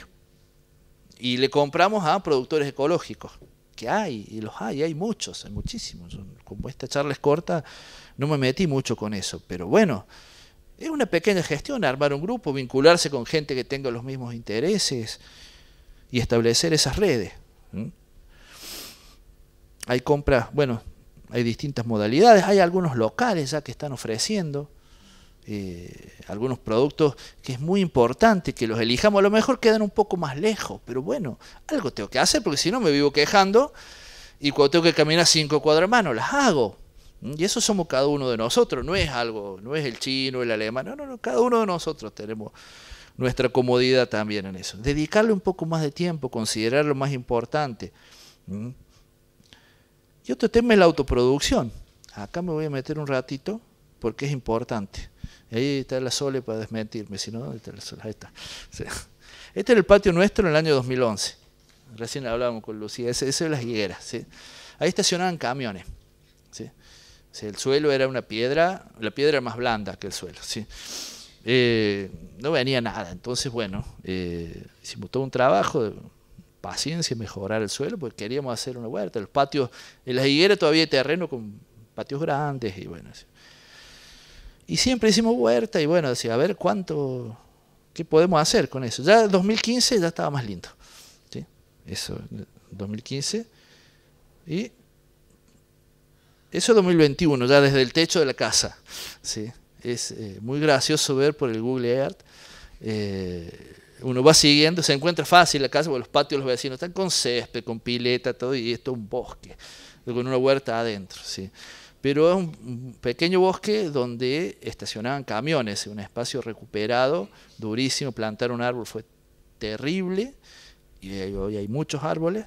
y le compramos a productores ecológicos, que hay, y los hay, hay muchos, hay muchísimos. Como esta charla es corta, no me metí mucho con eso, pero bueno es una pequeña gestión armar un grupo, vincularse con gente que tenga los mismos intereses y establecer esas redes. Hay compras, bueno, hay distintas modalidades, hay algunos locales ya que están ofreciendo. Eh, algunos productos que es muy importante que los elijamos. A lo mejor quedan un poco más lejos, pero bueno, algo tengo que hacer porque si no me vivo quejando y cuando tengo que caminar cinco cuadras las hago. Mm, y eso somos cada uno de nosotros, no es algo, no es el chino, el alemán, no, no, no, cada uno de nosotros tenemos nuestra comodidad también en eso. Dedicarle un poco más de tiempo, considerar lo más importante. Mm. Y otro tema es la autoproducción. Acá me voy a meter un ratito porque es importante. Ahí está la Sole para desmentirme, si no, ¿dónde está la Sole? Ahí está. Este era el patio nuestro en el año 2011. Recién hablábamos con Lucía, eso es de las higueras. ¿sí? Ahí estacionaban camiones. ¿sí? si El suelo era una piedra, la piedra más blanda que el suelo. ¿sí? Eh, no venía nada, entonces bueno, eh, hicimos todo un trabajo de paciencia, mejorar el suelo, porque queríamos hacer una huerta. Los patios, en las higueras todavía hay terreno con patios grandes y bueno. Y siempre hicimos huerta y bueno, decía, a ver cuánto, qué podemos hacer con eso. Ya en 2015 ya estaba más lindo. ¿sí? Eso, 2015. Y eso es 2021, ya desde el techo de la casa. ¿sí? Es eh, muy gracioso ver por el Google Earth. Eh, uno va siguiendo, se encuentra fácil la casa, porque los patios los vecinos están con césped, con pileta, todo, y esto es un bosque, con una huerta adentro. ¿sí? Pero es un pequeño bosque donde estacionaban camiones, un espacio recuperado, durísimo, plantar un árbol fue terrible, y hoy hay muchos árboles,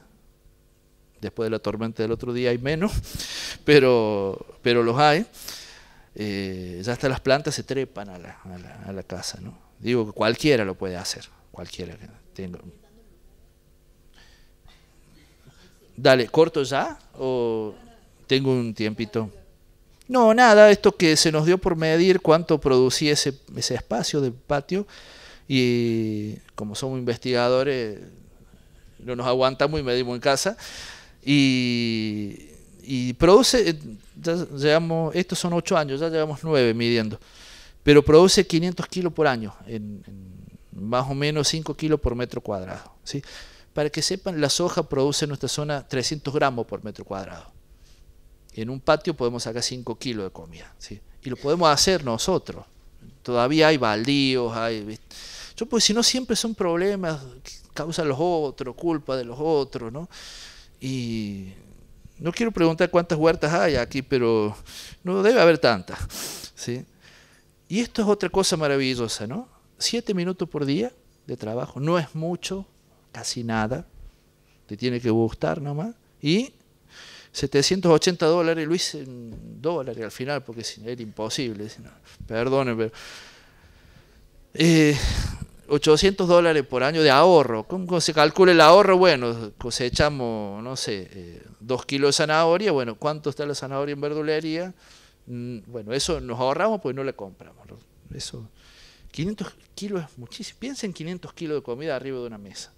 Después de la tormenta del otro día hay menos, [LAUGHS] pero, pero los hay. Eh, ya hasta las plantas se trepan a la, casa. ¿no? Digo, cualquiera lo puede hacer, cualquiera que tenga. Dale, ¿corto ya o tengo un tiempito? No, nada, esto que se nos dio por medir cuánto producía ese, ese espacio de patio y como somos investigadores, no nos aguantamos y medimos en casa. Y, produce, eh, ya llevamos, estos son ocho años, ya llevamos nueve midiendo, pero produce 500 kilos por año, en, más o menos 5 kilos por metro cuadrado. ¿sí? Para que sepan, la soja produce en nuestra zona 300 gramos por metro cuadrado. En un patio podemos sacar 5 kilos de comida, y lo podemos hacer nosotros. Todavía hay baldíos, hay... Yo, pues si no, siempre son problemas, causan los otros, culpa de los otros, ¿no? Y no quiero preguntar cuántas huertas hay aquí, pero no debe haber tantas. ¿sí? Y esto es otra cosa maravillosa, ¿no? Siete minutos por día de trabajo, no es mucho, casi nada, te tiene que gustar nomás. Y 780 dólares, lo hice en dólares al final, porque era imposible, perdone, pero... Eh, 800 dólares por año de ahorro. ¿Cómo se calcula el ahorro? Bueno, cosechamos, no sé, eh, dos kilos de zanahoria. Bueno, ¿cuánto está la zanahoria en verdulería? Mm, bueno, eso nos ahorramos pues no la compramos. Eso, 500 kilos es muchísimo. Piensen 500 kilos de comida arriba de una mesa,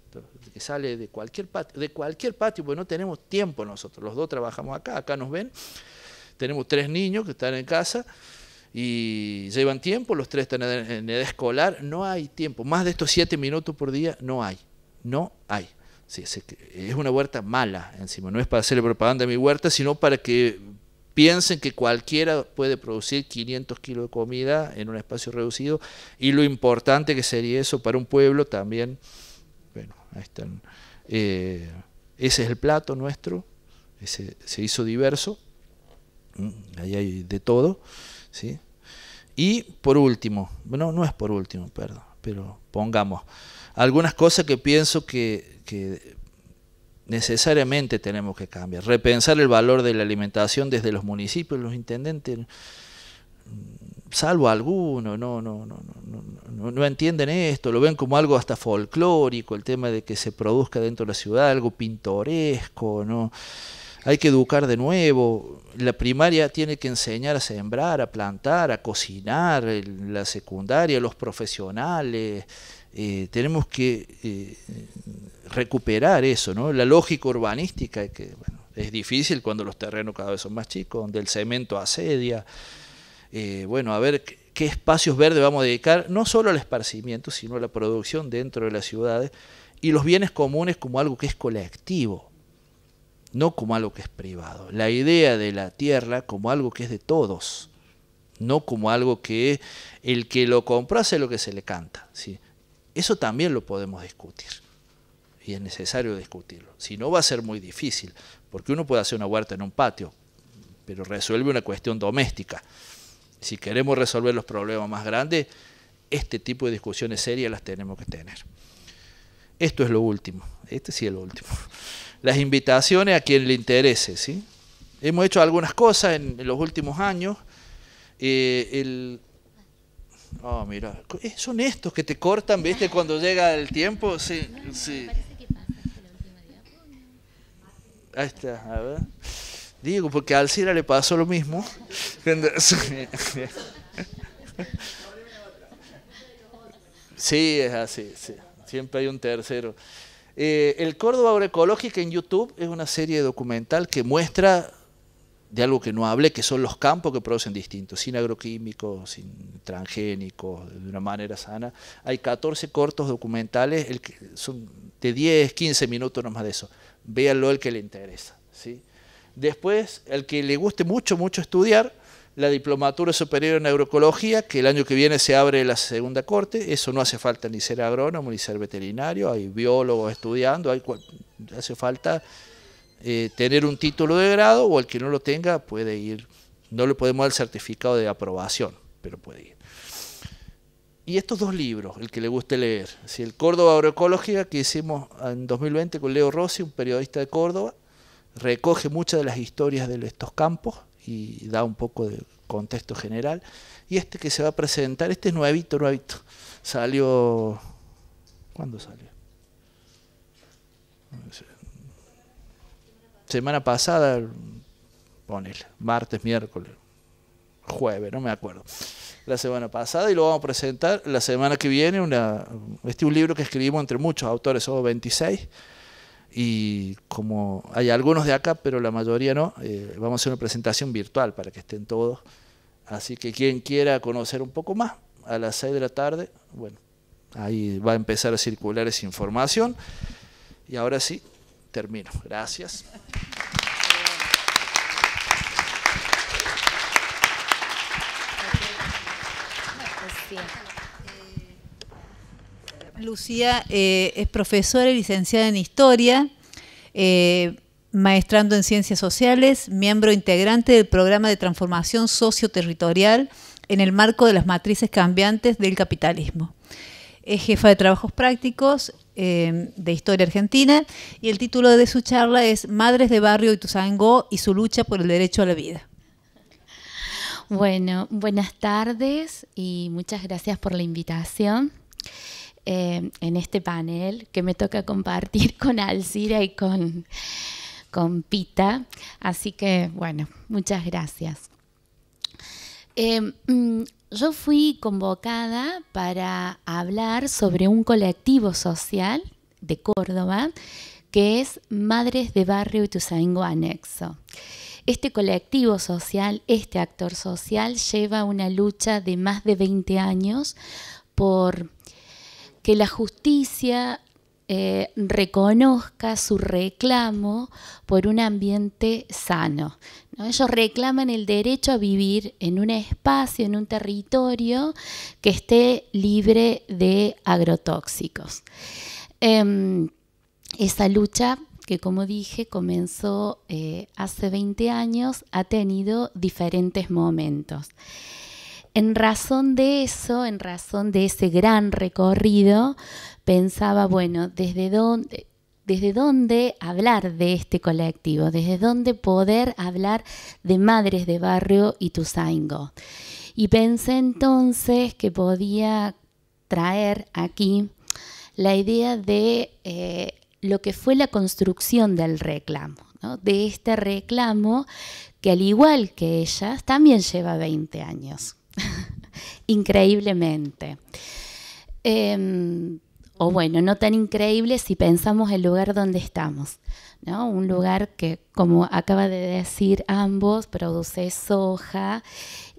que sale de cualquier patio, de cualquier patio, pues no tenemos tiempo nosotros. Los dos trabajamos acá, acá nos ven. Tenemos tres niños que están en casa y llevan tiempo, los tres están en edad escolar, no hay tiempo, más de estos siete minutos por día no hay, no hay. Sí, es una huerta mala encima, no es para hacerle propaganda a mi huerta, sino para que piensen que cualquiera puede producir 500 kilos de comida en un espacio reducido y lo importante que sería eso para un pueblo también. Bueno, ahí están. Eh, ese es el plato nuestro, ese, se hizo diverso, mm, ahí hay de todo. ¿sí? Y por último, no, no es por último, perdón, pero pongamos, algunas cosas que pienso que, necesariamente tenemos que cambiar. Repensar el valor de la alimentación desde los municipios, los intendentes, salvo algunos, no, no, no, no, no, entienden esto, lo ven como algo hasta folclórico, el tema de que se produzca dentro de la ciudad, algo pintoresco, ¿no? hay que educar de nuevo, la primaria tiene que enseñar a sembrar, a plantar, a cocinar, la secundaria, los profesionales, eh, tenemos que eh, recuperar eso, ¿no? La lógica urbanística que es difícil cuando los terrenos cada vez son más chicos, donde el cemento asedia. Eh, bueno, a ver qué espacios verdes vamos a dedicar, no solo al esparcimiento, sino a la producción dentro de las ciudades y los bienes comunes como algo que es colectivo no como algo que es privado. La idea de la tierra como algo que es de todos, no como algo que el que lo comprase hace lo que se le canta. ¿sí? Eso también lo podemos discutir y es necesario discutirlo. Si no va a ser muy difícil, porque uno puede hacer una huerta en un patio, pero resuelve una cuestión doméstica. Si queremos resolver los problemas más grandes, este tipo de discusiones serias las tenemos que tener. Esto es lo último este sí es el último. Las invitaciones a quien le interese, ¿sí? Hemos hecho algunas cosas en, los últimos años. Eh, ah, eh, son estos que te cortan, ¿viste? Cuando llega el tiempo, sí. sí. Ahí está, a ver. Digo, porque a Alcira le pasó lo mismo. [LAUGHS] Sí, es así, sí. Siempre hay un tercero. Eh, el Córdoba Agroecológica en YouTube es una serie documental que muestra de algo que no hablé, que son los campos que producen distintos, sin agroquímicos, sin transgénicos, de una manera sana. Hay 14 cortos documentales, son de 10, 15 minutos nomás de eso. Véanlo el que le interesa. ¿sí? Después, el que le guste mucho, mucho estudiar, la Diplomatura Superior en Agroecología, que el año que viene se abre la segunda corte. Eso no hace falta ni ser agrónomo ni ser veterinario, hay biólogos estudiando, hace falta eh, tener un título de grado o el que no lo tenga puede ir, no le podemos dar certificado de aprobación, pero puede ir. Y estos dos libros, el que le guste leer, si el Córdoba Agroecológica que hicimos en 2020 con Leo Rossi, un periodista de Córdoba, recoge muchas de las historias de estos campos y da un poco de contexto general. Y este que se va a presentar, este es nuevito, nuevito. Salió... ¿Cuándo salió? Semana pasada, ponele, martes, miércoles, jueves, no me acuerdo. La semana pasada y lo vamos a presentar la semana que viene. Una, este es un libro que escribimos entre muchos autores, somos 26 y como hay algunos de acá, pero la mayoría no, eh, vamos a hacer una presentación virtual para que estén todos. Así que quien quiera conocer un poco más, a las 6 de la tarde, bueno, ahí va a empezar a circular esa información. Y ahora sí, termino. Gracias. Pues Lucía eh, es profesora y licenciada en Historia, eh, maestrando en Ciencias Sociales, miembro integrante del programa de transformación socioterritorial en el marco de las matrices cambiantes del capitalismo. Es jefa de trabajos prácticos eh, de Historia Argentina y el título de su charla es Madres de Barrio Ituzangó y su lucha por el derecho a la vida. Bueno, buenas tardes y muchas gracias por la invitación. Eh, en este panel que me toca compartir con Alcira y con, con Pita. Así que, bueno, muchas gracias. Eh, mm, yo fui convocada para hablar sobre un colectivo social de Córdoba que es Madres de Barrio Ituzaingó Anexo. Este colectivo social, este actor social, lleva una lucha de más de 20 años por que la justicia eh, reconozca su reclamo por un ambiente sano. Ellos reclaman el derecho a vivir en un espacio, en un territorio que esté libre de agrotóxicos. Em, esa lucha que como dije comenzó eh, hace 20 años, ha tenido diferentes momentos. En razón de eso, en razón de ese gran recorrido, pensaba, bueno, ¿desde dónde, hablar de este colectivo, desde dónde poder hablar de Madres de Barrio y Tuzaingo. Y pensé entonces que podía traer aquí la idea de eh, lo que fue la construcción del reclamo, de este reclamo que al igual que ellas también lleva 20 años, increíblemente. Em, o bueno, no tan increíble si pensamos el lugar donde estamos, ¿no? Un lugar que, como acaba de decir ambos, produce soja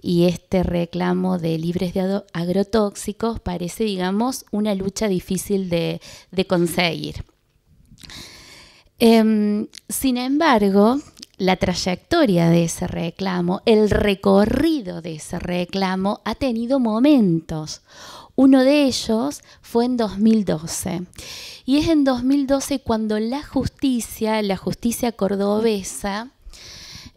y este reclamo de libres de agrotóxicos parece, digamos, una lucha difícil de, conseguir. Em, sin embargo, la trayectoria de ese reclamo, el recorrido de ese reclamo ha tenido momentos. Uno de ellos fue en 2012. Y es en 2012 cuando la justicia, la justicia cordobesa,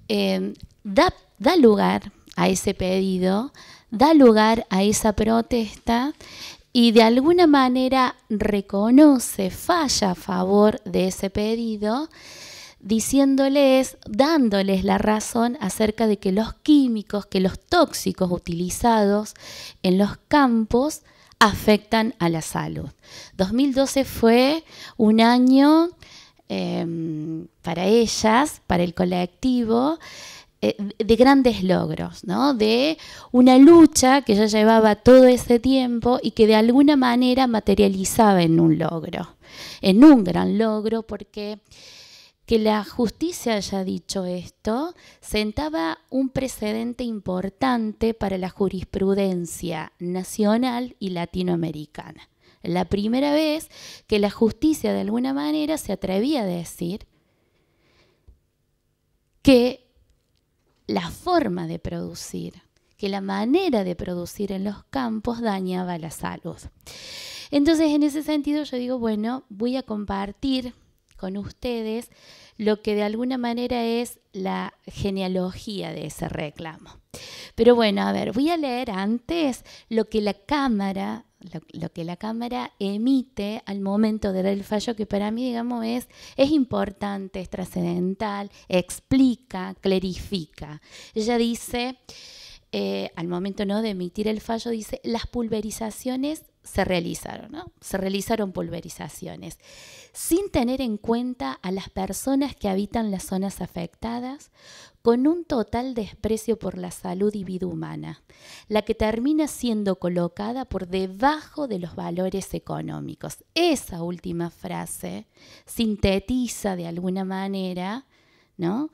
eh, da, da lugar a ese pedido, da lugar a esa protesta y de alguna manera reconoce, falla a favor de ese pedido diciéndoles, dándoles la razón acerca de que los químicos, que los tóxicos utilizados en los campos afectan a la salud. 2012 fue un año em, para ellas, para el colectivo, eh, de grandes logros, ¿no? de una lucha que ya llevaba todo ese tiempo y que de alguna manera materializaba en un logro, en un gran logro, porque que la justicia haya dicho esto sentaba un precedente importante para la jurisprudencia nacional y latinoamericana. La primera vez que la justicia de alguna manera se atrevía a decir que la forma de producir, que la manera de producir en los campos dañaba la salud. Entonces, en ese sentido, yo digo, bueno, voy a compartir con ustedes lo que de alguna manera es la genealogía de ese reclamo. Pero bueno, a ver, voy a leer antes lo que la Cámara, lo, que la Cámara emite al momento de dar el fallo, que para mí, digamos, es, es importante, es trascendental, explica, clarifica. Ella dice, eh, al momento ¿no? de emitir el fallo, dice, las pulverizaciones se realizaron, ¿no? Se realizaron pulverizaciones, sin tener en cuenta a las personas que habitan las zonas afectadas, con un total desprecio por la salud y vida humana, la que termina siendo colocada por debajo de los valores económicos. Esa última frase sintetiza de alguna manera, ¿no?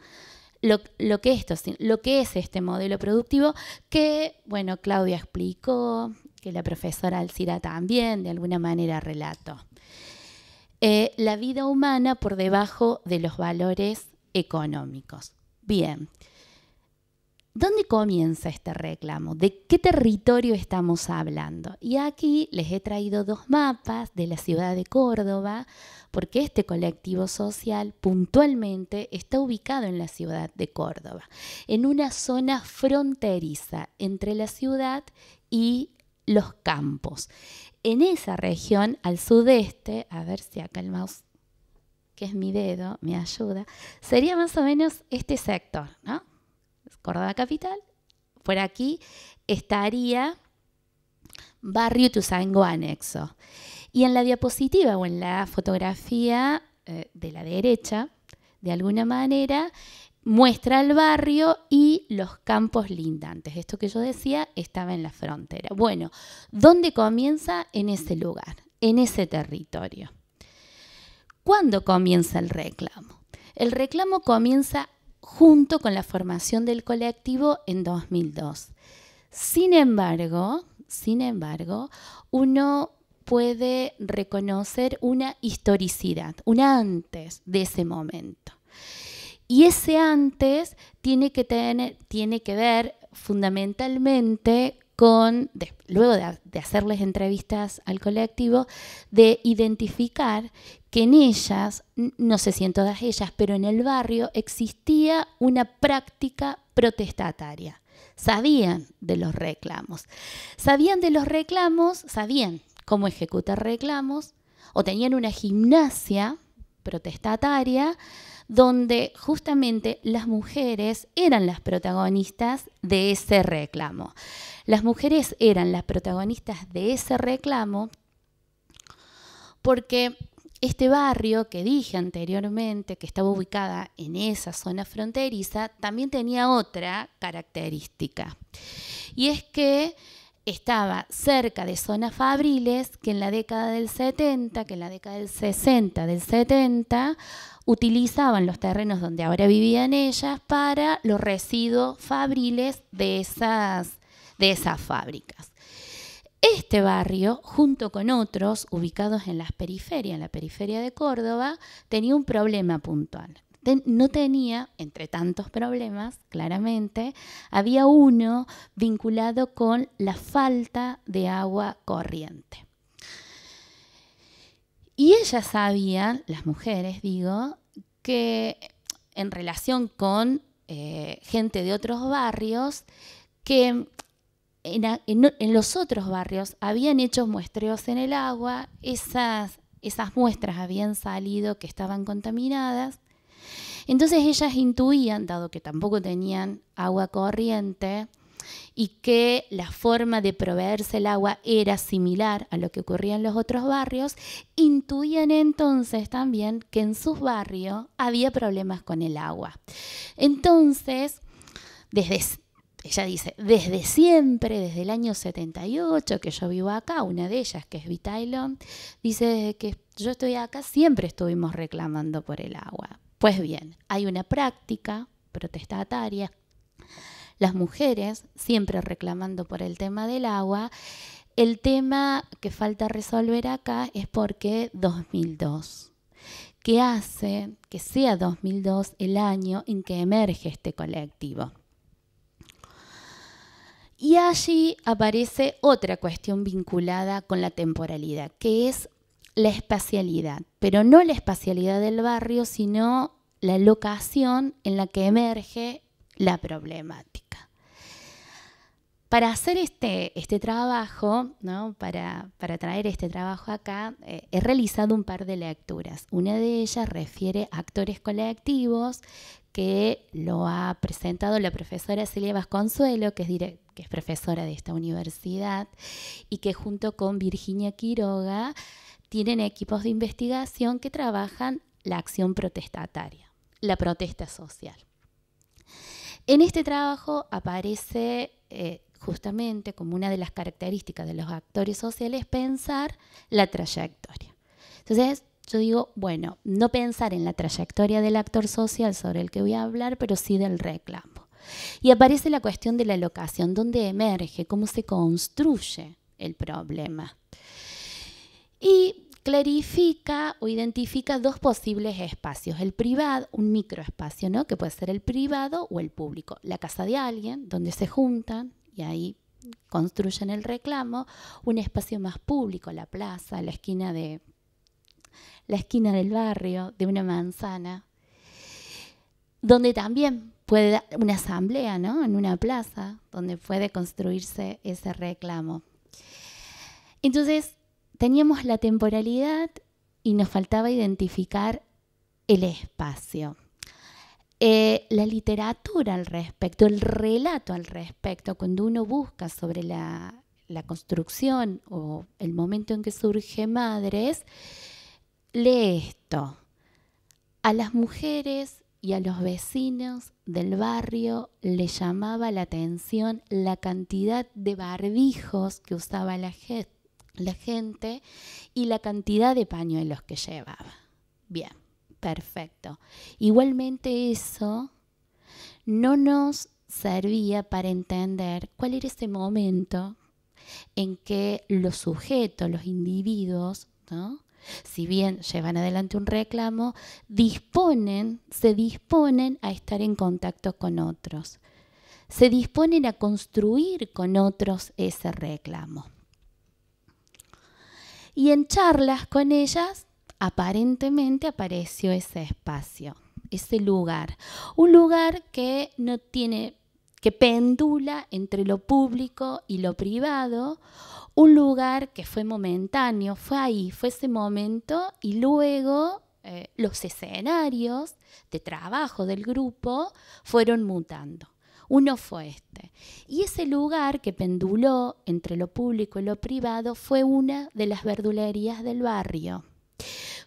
Lo, que esto, lo que es este modelo productivo que, bueno, Claudia explicó, que la profesora Alcira también de alguna manera relató. Eh, la vida humana por debajo de los valores económicos. Bien, ¿dónde comienza este reclamo? ¿De qué territorio estamos hablando? Y aquí les he traído dos mapas de la ciudad de Córdoba, porque este colectivo social puntualmente está ubicado en la ciudad de Córdoba, en una zona fronteriza entre la ciudad y los campos. En esa región, al sudeste, a ver si acá el mouse, que es mi dedo, me ayuda, sería más o menos este sector, ¿no? Córdoba Capital, por aquí estaría Barrio Tusango Anexo. Y en la diapositiva o en la fotografía eh, de la derecha, de alguna manera, muestra el barrio y los campos lindantes. Esto que yo decía estaba en la frontera. Bueno, ¿dónde comienza? En ese lugar, en ese territorio. ¿Cuándo comienza el reclamo? El reclamo comienza junto con la formación del colectivo en 2002. Sin embargo, sin embargo, uno puede reconocer una historicidad, un antes de ese momento. Y ese antes tiene que, tener, tiene que ver fundamentalmente con, luego de, de hacerles entrevistas al colectivo, de identificar que en ellas, no sé si en todas ellas, pero en el barrio existía una práctica protestataria. Sabían de los reclamos. Sabían de los reclamos, sabían cómo ejecutar reclamos, o tenían una gimnasia protestataria donde justamente las mujeres eran las protagonistas de ese reclamo. Las mujeres eran las protagonistas de ese reclamo porque este barrio que dije anteriormente, que estaba ubicada en esa zona fronteriza, también tenía otra característica. Y es que estaba cerca de zonas fabriles que en la década del 70, que en la década del 60, del 70, utilizaban los terrenos donde ahora vivían ellas para los residuos fabriles de esas, de esas fábricas. Este barrio, junto con otros ubicados en las periferias, en la periferia de Córdoba, tenía un problema puntual no tenía, entre tantos problemas, claramente, había uno vinculado con la falta de agua corriente. Y ellas sabían, las mujeres digo, que en relación con eh, gente de otros barrios, que en, los otros barrios habían hecho muestreos en el agua, esas muestras habían salido que estaban contaminadas entonces ellas intuían, dado que tampoco tenían agua corriente, y que la forma de proveerse el agua era similar a lo que ocurría en los otros barrios, intuían entonces también que en sus barrios había problemas con el agua. Entonces, ella dice, desde siempre, desde el año 78 que yo vivo acá, una de ellas que es Vitailon, dice, que yo estoy acá siempre estuvimos reclamando por el agua. Pues bien, hay una práctica protestataria. Las mujeres siempre reclamando por el tema del agua. El tema que falta resolver acá es por qué 2002 ¿Qué hace que sea 2002 el año en que emerge este colectivo. Y allí aparece otra cuestión vinculada con la temporalidad, que es la espacialidad, pero no la espacialidad del barrio, sino la locación en la que emerge la problemática. Para hacer este, este trabajo, para, traer este trabajo acá, eh, he realizado un par de lecturas. Una de ellas refiere a actores colectivos que lo ha presentado la profesora Celia Vasconzuelo, que es, que es profesora de esta universidad, y que junto con Virginia Quiroga tienen equipos de investigación que trabajan la acción protestataria, la protesta social. En este trabajo aparece eh, justamente como una de las características de los actores sociales pensar la trayectoria. Entonces, yo digo, bueno, no pensar en la trayectoria del actor social sobre el que voy a hablar, pero sí del reclamo. Y aparece la cuestión de la locación, dónde emerge, cómo se construye el problema y clarifica o identifica dos posibles espacios, el privado, un microespacio, ¿no? que puede ser el privado o el público, la casa de alguien, donde se juntan y ahí construyen el reclamo, un espacio más público, la plaza, la esquina de la esquina del barrio, de una manzana, donde también puede dar una asamblea, ¿no? En una plaza donde puede construirse ese reclamo. Entonces, teníamos la temporalidad y nos faltaba identificar el espacio. Eh, la literatura al respecto, el relato al respecto, cuando uno busca sobre la, la construcción o el momento en que surge Madres, lee esto. A las mujeres y a los vecinos del barrio le llamaba la atención la cantidad de barbijos que usaba la gente la gente y la cantidad de pañuelos que llevaba. Bien, perfecto. Igualmente eso no nos servía para entender cuál era ese momento en que los sujetos, los individuos, si bien llevan adelante un reclamo, disponen, se disponen a estar en contacto con otros, se disponen a construir con otros ese reclamo. Y en charlas con ellas, aparentemente apareció ese espacio, ese lugar. Un lugar que no tiene que pendula entre lo público y lo privado, un lugar que fue momentáneo, fue ahí, fue ese momento y luego eh, los escenarios de trabajo del grupo fueron mutando. Uno fue este. Y ese lugar que penduló entre lo público y lo privado fue una de las verdulerías del barrio.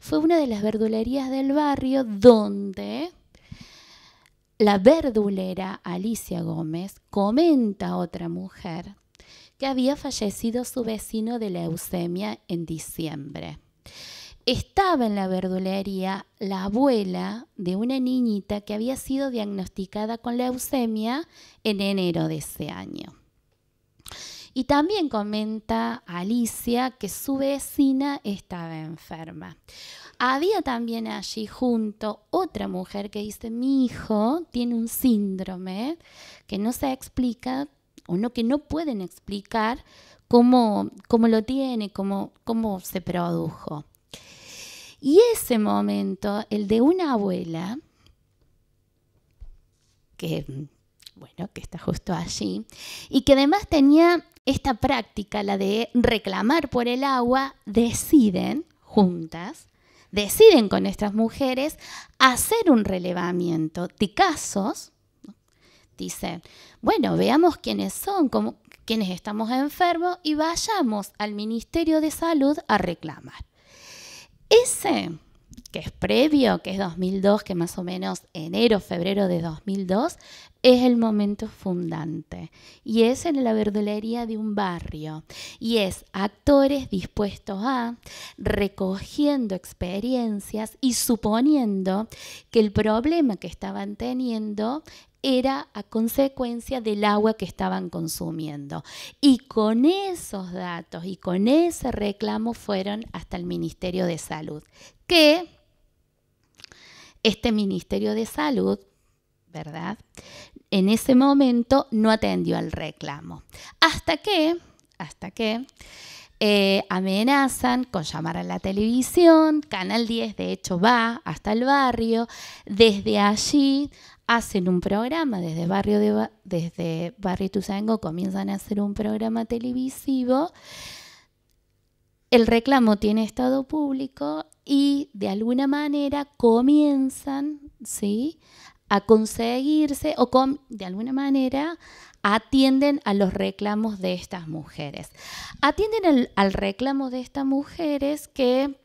Fue una de las verdulerías del barrio donde la verdulera Alicia Gómez comenta a otra mujer que había fallecido su vecino de leucemia en diciembre estaba en la verdulería la abuela de una niñita que había sido diagnosticada con leucemia en enero de ese año. Y también comenta Alicia que su vecina estaba enferma. Había también allí junto otra mujer que dice, mi hijo tiene un síndrome que no se explica o que no pueden explicar cómo, lo tiene, cómo se produjo. Y ese momento, el de una abuela, que, bueno, que está justo allí, y que además tenía esta práctica, la de reclamar por el agua, deciden juntas, deciden con estas mujeres hacer un relevamiento de casos. Dicen, bueno, veamos quiénes son, quiénes estamos enfermos y vayamos al Ministerio de Salud a reclamar. esse é que es previo, que es 2002, que más o menos enero, febrero de 2002, es el momento fundante. Y es en la verdulería de un barrio. Y es actores dispuestos a, recogiendo experiencias y suponiendo que el problema que estaban teniendo era a consecuencia del agua que estaban consumiendo. Y con esos datos y con ese reclamo fueron hasta el Ministerio de Salud, que este Ministerio de Salud, ¿verdad? En ese momento no atendió al reclamo. Hasta que, hasta que eh, amenazan con llamar a la televisión, Canal 10 de hecho va hasta el barrio, desde allí hacen un programa, desde Barrio, de, desde barrio Tuzango comienzan a hacer un programa televisivo el reclamo tiene estado público y de alguna manera comienzan, ¿sí? a conseguirse o de alguna manera atienden a los reclamos de estas mujeres. Atienden al reclamo de estas mujeres que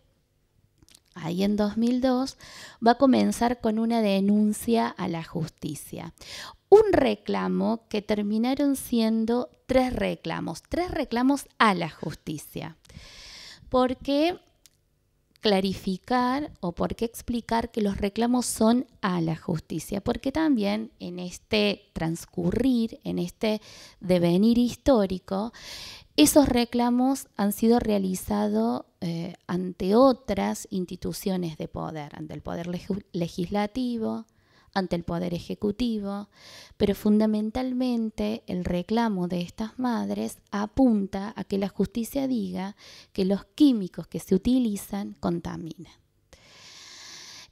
ahí en 2002 va a comenzar con una denuncia a la justicia. Un reclamo que terminaron siendo tres reclamos, tres reclamos a la justicia. Porque clarificar o por qué explicar que los reclamos son a la justicia, porque también en este transcurrir, en este devenir histórico, esos reclamos han sido realizados eh, ante otras instituciones de poder, ante el poder legislativo, ante el Poder Ejecutivo, pero fundamentalmente el reclamo de estas madres apunta a que la justicia diga que los químicos que se utilizan contaminan.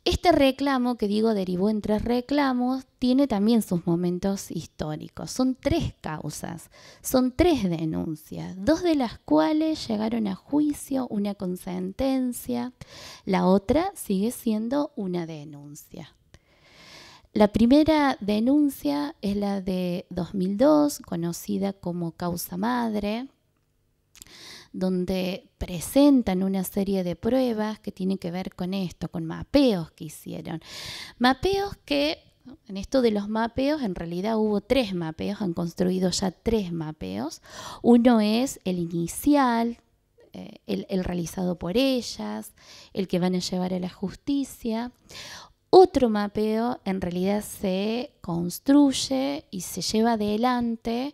Este reclamo, que digo derivó en tres reclamos, tiene también sus momentos históricos. Son tres causas, son tres denuncias, dos de las cuales llegaron a juicio, una con sentencia, la otra sigue siendo una denuncia. La primera denuncia es la de 2002, conocida como causa madre, donde presentan una serie de pruebas que tienen que ver con esto, con mapeos que hicieron. Mapeos que, en esto de los mapeos, en realidad hubo tres mapeos, han construido ya tres mapeos. Uno es el inicial, eh, el, realizado por ellas, el que van a llevar a la justicia otro mapeo en realidad se construye y se lleva adelante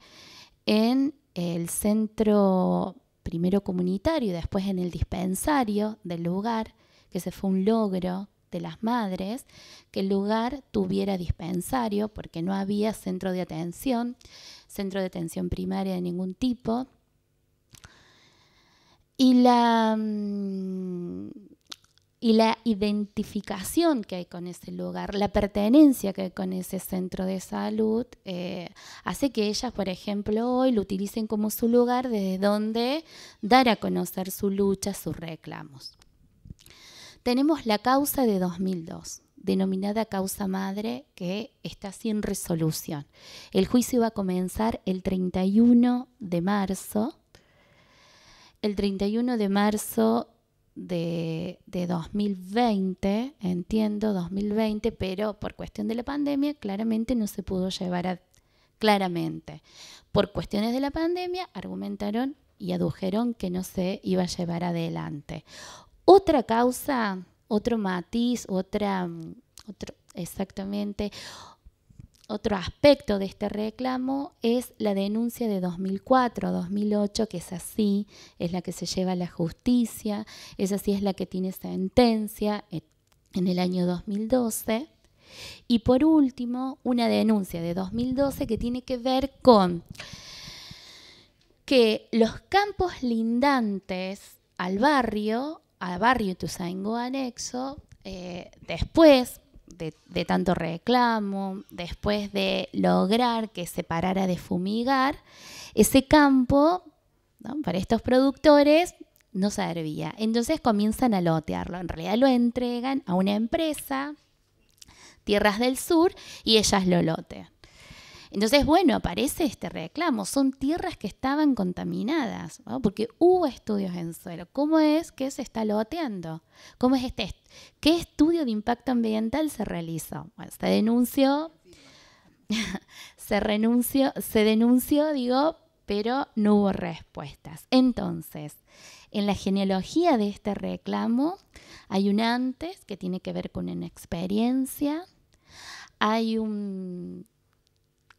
en el centro primero comunitario después en el dispensario del lugar, que se fue un logro de las madres, que el lugar tuviera dispensario porque no había centro de atención, centro de atención primaria de ningún tipo. Y la mm, y la identificación que hay con ese lugar, la pertenencia que hay con ese centro de salud, eh, hace que ellas, por ejemplo, hoy lo utilicen como su lugar desde donde dar a conocer su lucha, sus reclamos. Tenemos la causa de 2002 denominada causa madre, que está sin resolución. El juicio va a comenzar el 31 de marzo. El 31 de marzo de, 2020, entiendo, 2020, pero por cuestión de la pandemia claramente no se pudo llevar Claramente, por cuestiones de la pandemia argumentaron y adujeron que no se iba a llevar adelante. Otra causa, otro matiz, otra, mm, otro, exactamente, otro aspecto de este reclamo es la denuncia de 2004-2008, que es así, es la que se lleva a la justicia, es así, es la que tiene sentencia en el año 2012. Y por último, una denuncia de 2012 que tiene que ver con que los campos lindantes al barrio, al barrio Tusaingo Anexo, eh, después de, tanto reclamo, después de lograr que se parara de fumigar, ese campo para estos productores no servía. Entonces comienzan a lotearlo. En realidad lo entregan a una empresa, Tierras del Sur, y ellas lo lotean. Entonces, bueno, aparece este reclamo. Son tierras que estaban contaminadas, porque hubo estudios en suelo. ¿Cómo es que se está loteando? ¿Cómo es este? ¿Qué estudio de impacto ambiental se realizó? Bueno, se denunció, [LAUGHS] se renunció, se denunció, digo, pero no hubo respuestas. Entonces, en la genealogía de este reclamo hay un antes que tiene que ver con una experiencia, hay un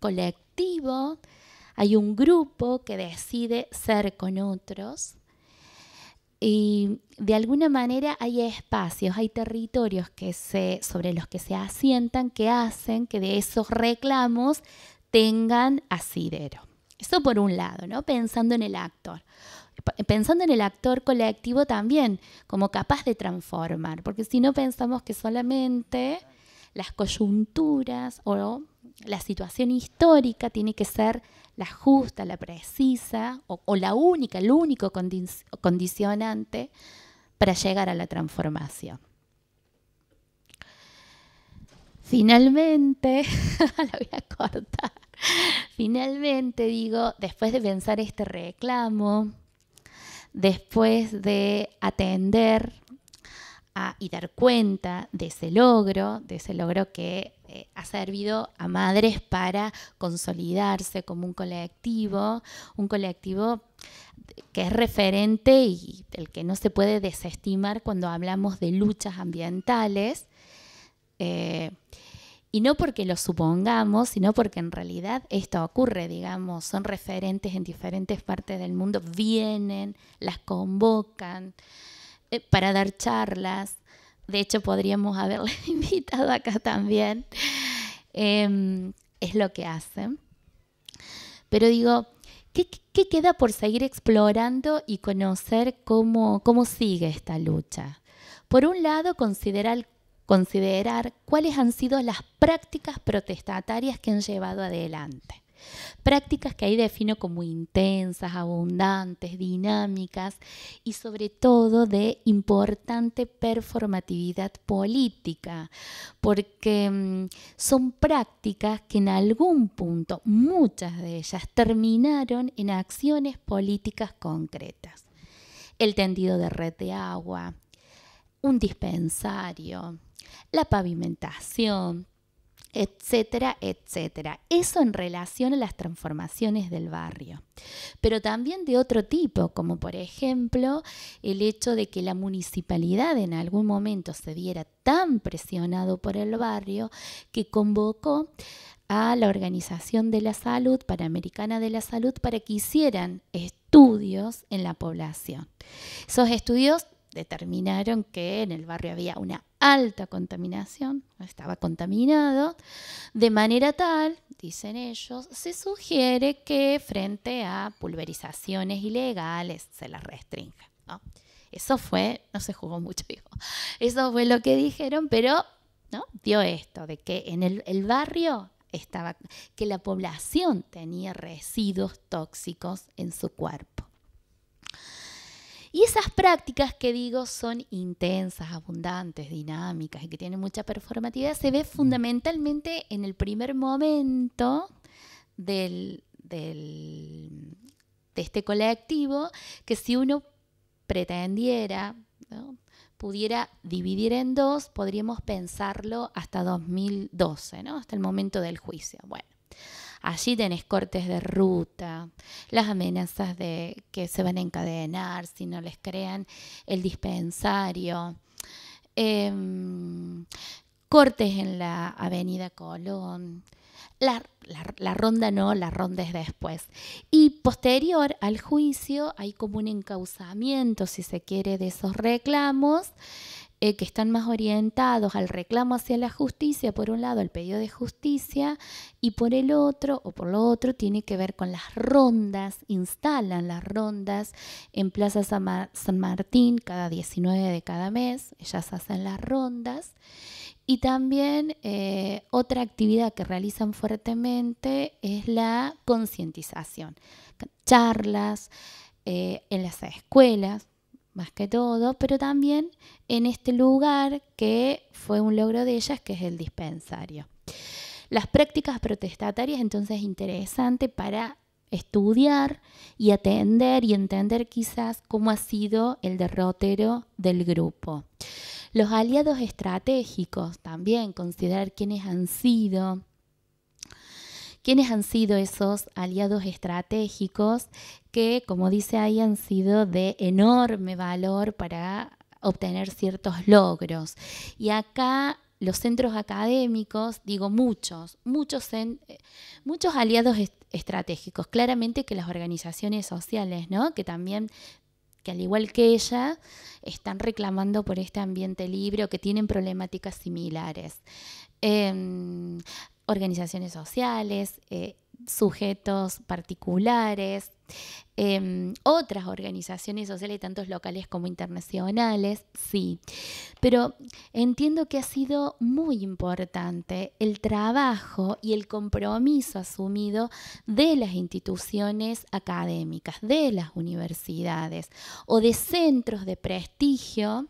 colectivo, hay un grupo que decide ser con otros y de alguna manera hay espacios, hay territorios que se, sobre los que se asientan que hacen que de esos reclamos tengan asidero. Eso por un lado, ¿no? Pensando en el actor. Pensando en el actor colectivo también, como capaz de transformar, porque si no pensamos que solamente las coyunturas o la situación histórica tiene que ser la justa, la precisa o, la única, el único condicionante para llegar a la transformación. Finalmente, [LAUGHS] la voy a cortar, finalmente digo, después de pensar este reclamo, después de atender y dar cuenta de ese logro, de ese logro que eh, ha servido a madres para consolidarse como un colectivo, un colectivo que es referente y el que no se puede desestimar cuando hablamos de luchas ambientales. Eh, y no porque lo supongamos, sino porque en realidad esto ocurre, digamos, son referentes en diferentes partes del mundo, vienen, las convocan eh, para dar charlas, de hecho, podríamos haberle [LAUGHS] invitado acá también. Em, es lo que hacen. Pero digo, ¿qué, queda por seguir explorando y conocer cómo, cómo sigue esta lucha? Por un lado, considerar, considerar cuáles han sido las prácticas protestatarias que han llevado adelante. Prácticas que ahí defino como intensas, abundantes, dinámicas y sobre todo de importante performatividad política, porque mm, son prácticas que en algún punto, muchas de ellas, terminaron en acciones políticas concretas. El tendido de red de agua, un dispensario, la pavimentación, etcétera, etcétera. Eso en relación a las transformaciones del barrio. Pero también de otro tipo, como por ejemplo el hecho de que la municipalidad en algún momento se viera tan presionado por el barrio que convocó a la Organización de la Salud Panamericana de la Salud para que hicieran estudios en la población. Esos estudios determinaron que en el barrio había una alta contaminación, estaba contaminado, de manera tal, dicen ellos, se sugiere que frente a pulverizaciones ilegales se las restringe. Eso fue, no se jugó mucho, [LAUGHS] digo, eso fue lo que dijeron, pero ¿no? dio esto, de que en el barrio estaba, que la población tenía residuos tóxicos en su cuerpo. Y esas prácticas que digo son intensas, abundantes, dinámicas y que tienen mucha performatividad, se ve mm. fundamentalmente en el primer momento del, de este colectivo, que si uno pretendiera, pudiera dividir en dos, podríamos pensarlo hasta 2012, ¿no? hasta el momento del juicio. Bueno, Allí tenés cortes de ruta, las amenazas de que se van a encadenar si no les crean el dispensario. Em, cortes en la Avenida Colón. La, la, ronda no, la ronda es después. Y posterior al juicio hay como un encauzamiento, si se quiere, de esos reclamos eh, que están más orientados al reclamo hacia la justicia, por un lado al pedido de justicia y por el otro, o por lo otro, tiene que ver con las rondas, instalan las rondas en Plaza San, Martín cada 19 de cada mes, ellas hacen las rondas. Y también eh, otra actividad que realizan fuertemente es la concientización, charlas eh, en las escuelas, más que todo, pero también en este lugar que fue un logro de ellas, que es el dispensario. Las prácticas protestatarias, entonces, es interesante para estudiar y atender y entender quizás cómo ha sido el derrotero del grupo. Los aliados estratégicos también, considerar quiénes han sido, quiénes han sido esos aliados estratégicos que, como dice ahí, han sido de enorme valor para obtener ciertos logros. Y acá los centros académicos, digo muchos, muchos, eh, muchos aliados estratégicos, claramente que las organizaciones sociales, que también que al igual que ella están reclamando por este ambiente libre o que tienen problemáticas similares. Em, organizaciones sociales, eh, sujetos particulares, em, otras organizaciones sociales, tanto locales como internacionales, sí. Pero entiendo que ha sido muy importante el trabajo y el compromiso asumido de las instituciones académicas, de las universidades o de centros de prestigio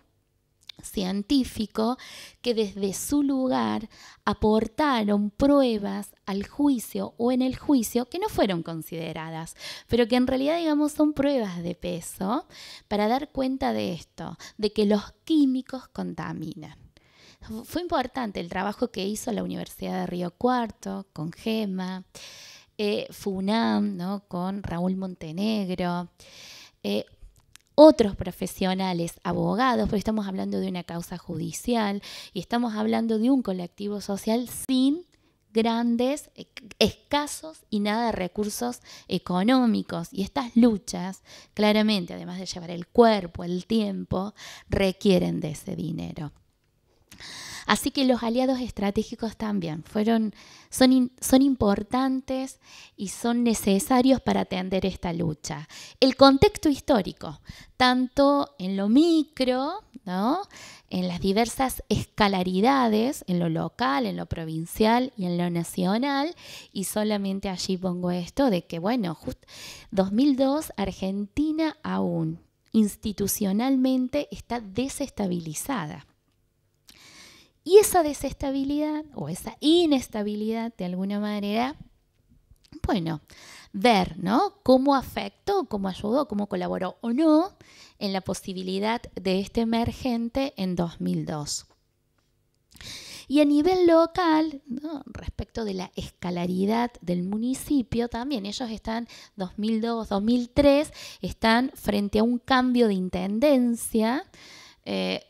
científico que desde su lugar aportaron pruebas al juicio o en el juicio que no fueron consideradas, pero que en realidad digamos son pruebas de peso para dar cuenta de esto, de que los químicos contaminan. Fue importante el trabajo que hizo la Universidad de Río Cuarto con GEMA, eh, FUNAM ¿no? con Raúl Montenegro. Eh, otros profesionales, abogados, porque estamos hablando de una causa judicial y estamos hablando de un colectivo social sin grandes, eh, escasos y nada de recursos económicos. Y estas luchas, claramente, además de llevar el cuerpo, el tiempo, requieren de ese dinero. Así que los aliados estratégicos también fueron, son, importantes y son necesarios para atender esta lucha. El contexto histórico, tanto en lo micro, en las diversas escalaridades, en lo local, en lo provincial y en lo nacional, y solamente allí pongo esto de que, bueno, justo 2002, Argentina aún institucionalmente está desestabilizada. Y esa desestabilidad o esa inestabilidad de alguna manera, bueno, ver, ¿no? Cómo afectó, cómo ayudó, cómo colaboró o no en la posibilidad de este emergente en 2002. Y a nivel local, respecto de la escalaridad del municipio, también ellos están 2002-2003, están frente a un cambio de intendencia. Eh,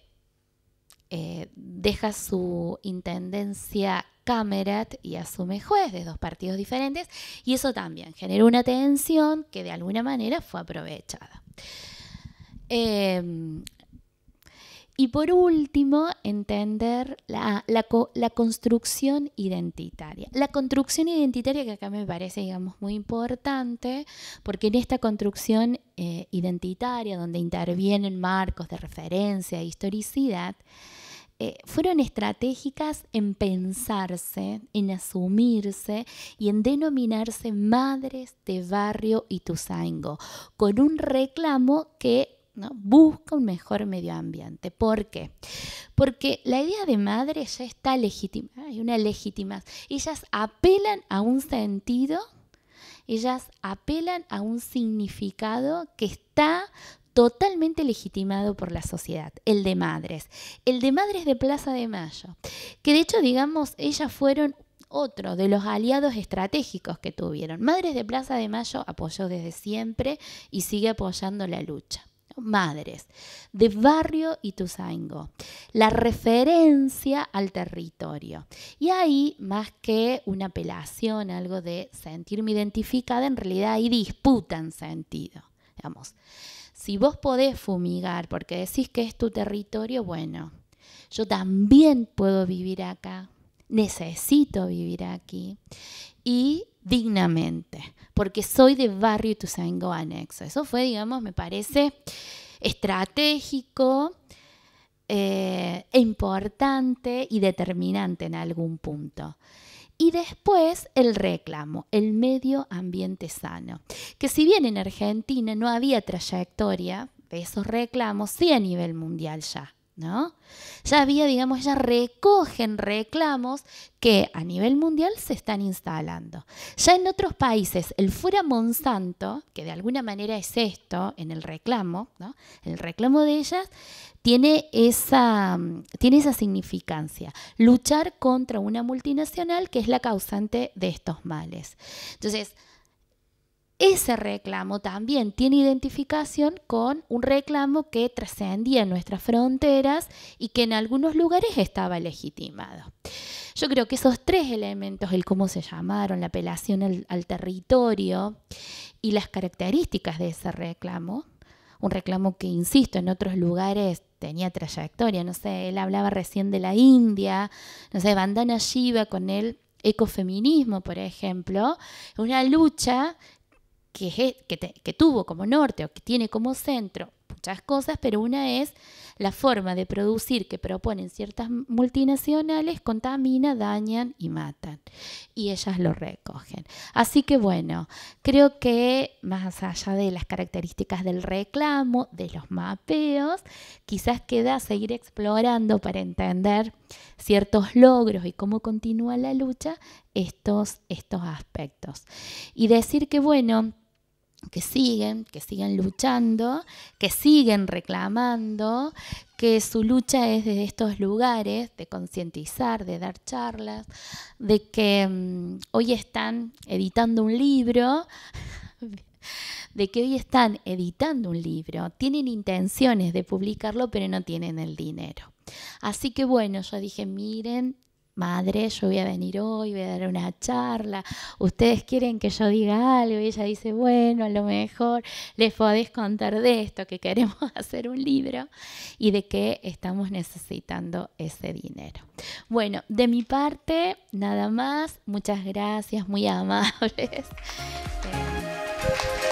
eh, deja su intendencia Camerat y asume juez de dos partidos diferentes y eso también generó una tensión que de alguna manera fue aprovechada. Em, y por último, entender la, construcción identitaria. La construcción identitaria que acá me parece, digamos, muy importante, porque en esta construcción eh, identitaria, donde intervienen marcos de referencia, e historicidad, eh, fueron estratégicas en pensarse, en asumirse y en denominarse madres de barrio y Ituzaingo, con un reclamo que busca un mejor medio ambiente. ¿Por qué? Porque la idea de madre ya está legítima. hay una legítima. Ellas apelan a un sentido ellas apelan a un significado que está totalmente legitimado por la sociedad, el de madres, el de madres de Plaza de Mayo, que de hecho, digamos, ellas fueron otro de los aliados estratégicos que tuvieron. Madres de Plaza de Mayo apoyó desde siempre y sigue apoyando la lucha. Madres de Barrio Ituzaingó, la referencia al territorio. Y ahí, más que una apelación, algo de sentirme identificada, en realidad ahí disputan sentido. Digamos, si vos podés fumigar porque decís que es tu territorio, bueno, yo también puedo vivir acá, necesito vivir aquí y dignamente, porque soy de barrio Tusango anexo. Eso fue, digamos, me parece estratégico, eh, e importante y determinante en algún punto. Y después el reclamo, el medio ambiente sano, que si bien en Argentina no había trayectoria esos reclamos, sí a nivel mundial ya. ¿no? Ya había, digamos, ya recogen reclamos que a nivel mundial se están instalando. Ya en otros países, el fuera Monsanto, que de alguna manera es esto en el reclamo, ¿no? El reclamo de ellas tiene esa, mm, tiene esa significancia, luchar contra una multinacional que es la causante de estos males. Entonces, ese reclamo también tiene identificación con un reclamo que trascendía nuestras fronteras y que en algunos lugares estaba legitimado. Yo creo que esos tres elementos, el cómo se llamaron, la apelación al, territorio y las características de ese reclamo, un reclamo que, insisto, en otros lugares tenía trayectoria, no sé, él hablaba recién de la India, no sé, Bandana Shiva con el ecofeminismo, por ejemplo, una lucha e, que, tuvo como norte o que tiene como centro muchas cosas, pero una es la forma de producir que proponen ciertas multinacionales contamina, dañan y matan. Y ellas lo recogen. Así que bueno, creo que más allá de las características del reclamo, de los mapeos, quizás queda seguir explorando para entender ciertos logros y cómo continúa la lucha estos, estos aspectos. Y decir que bueno, que siguen, que siguen luchando, que siguen reclamando, que su lucha es desde estos lugares, de concientizar, de dar charlas, de que mm, hoy están editando un libro, [LAUGHS] de que hoy están editando un libro, tienen intenciones de publicarlo, pero no tienen el dinero. Así que bueno, yo dije, miren, madre, yo voy a venir hoy, voy a dar una charla, ustedes quieren que yo diga algo y ella dice, bueno, a lo mejor les podés contar de esto, que queremos [LAUGHS] hacer un libro y de qué estamos necesitando ese dinero. Bueno, de mi parte, nada más, muchas gracias, muy amables. [LAUGHS] Eh,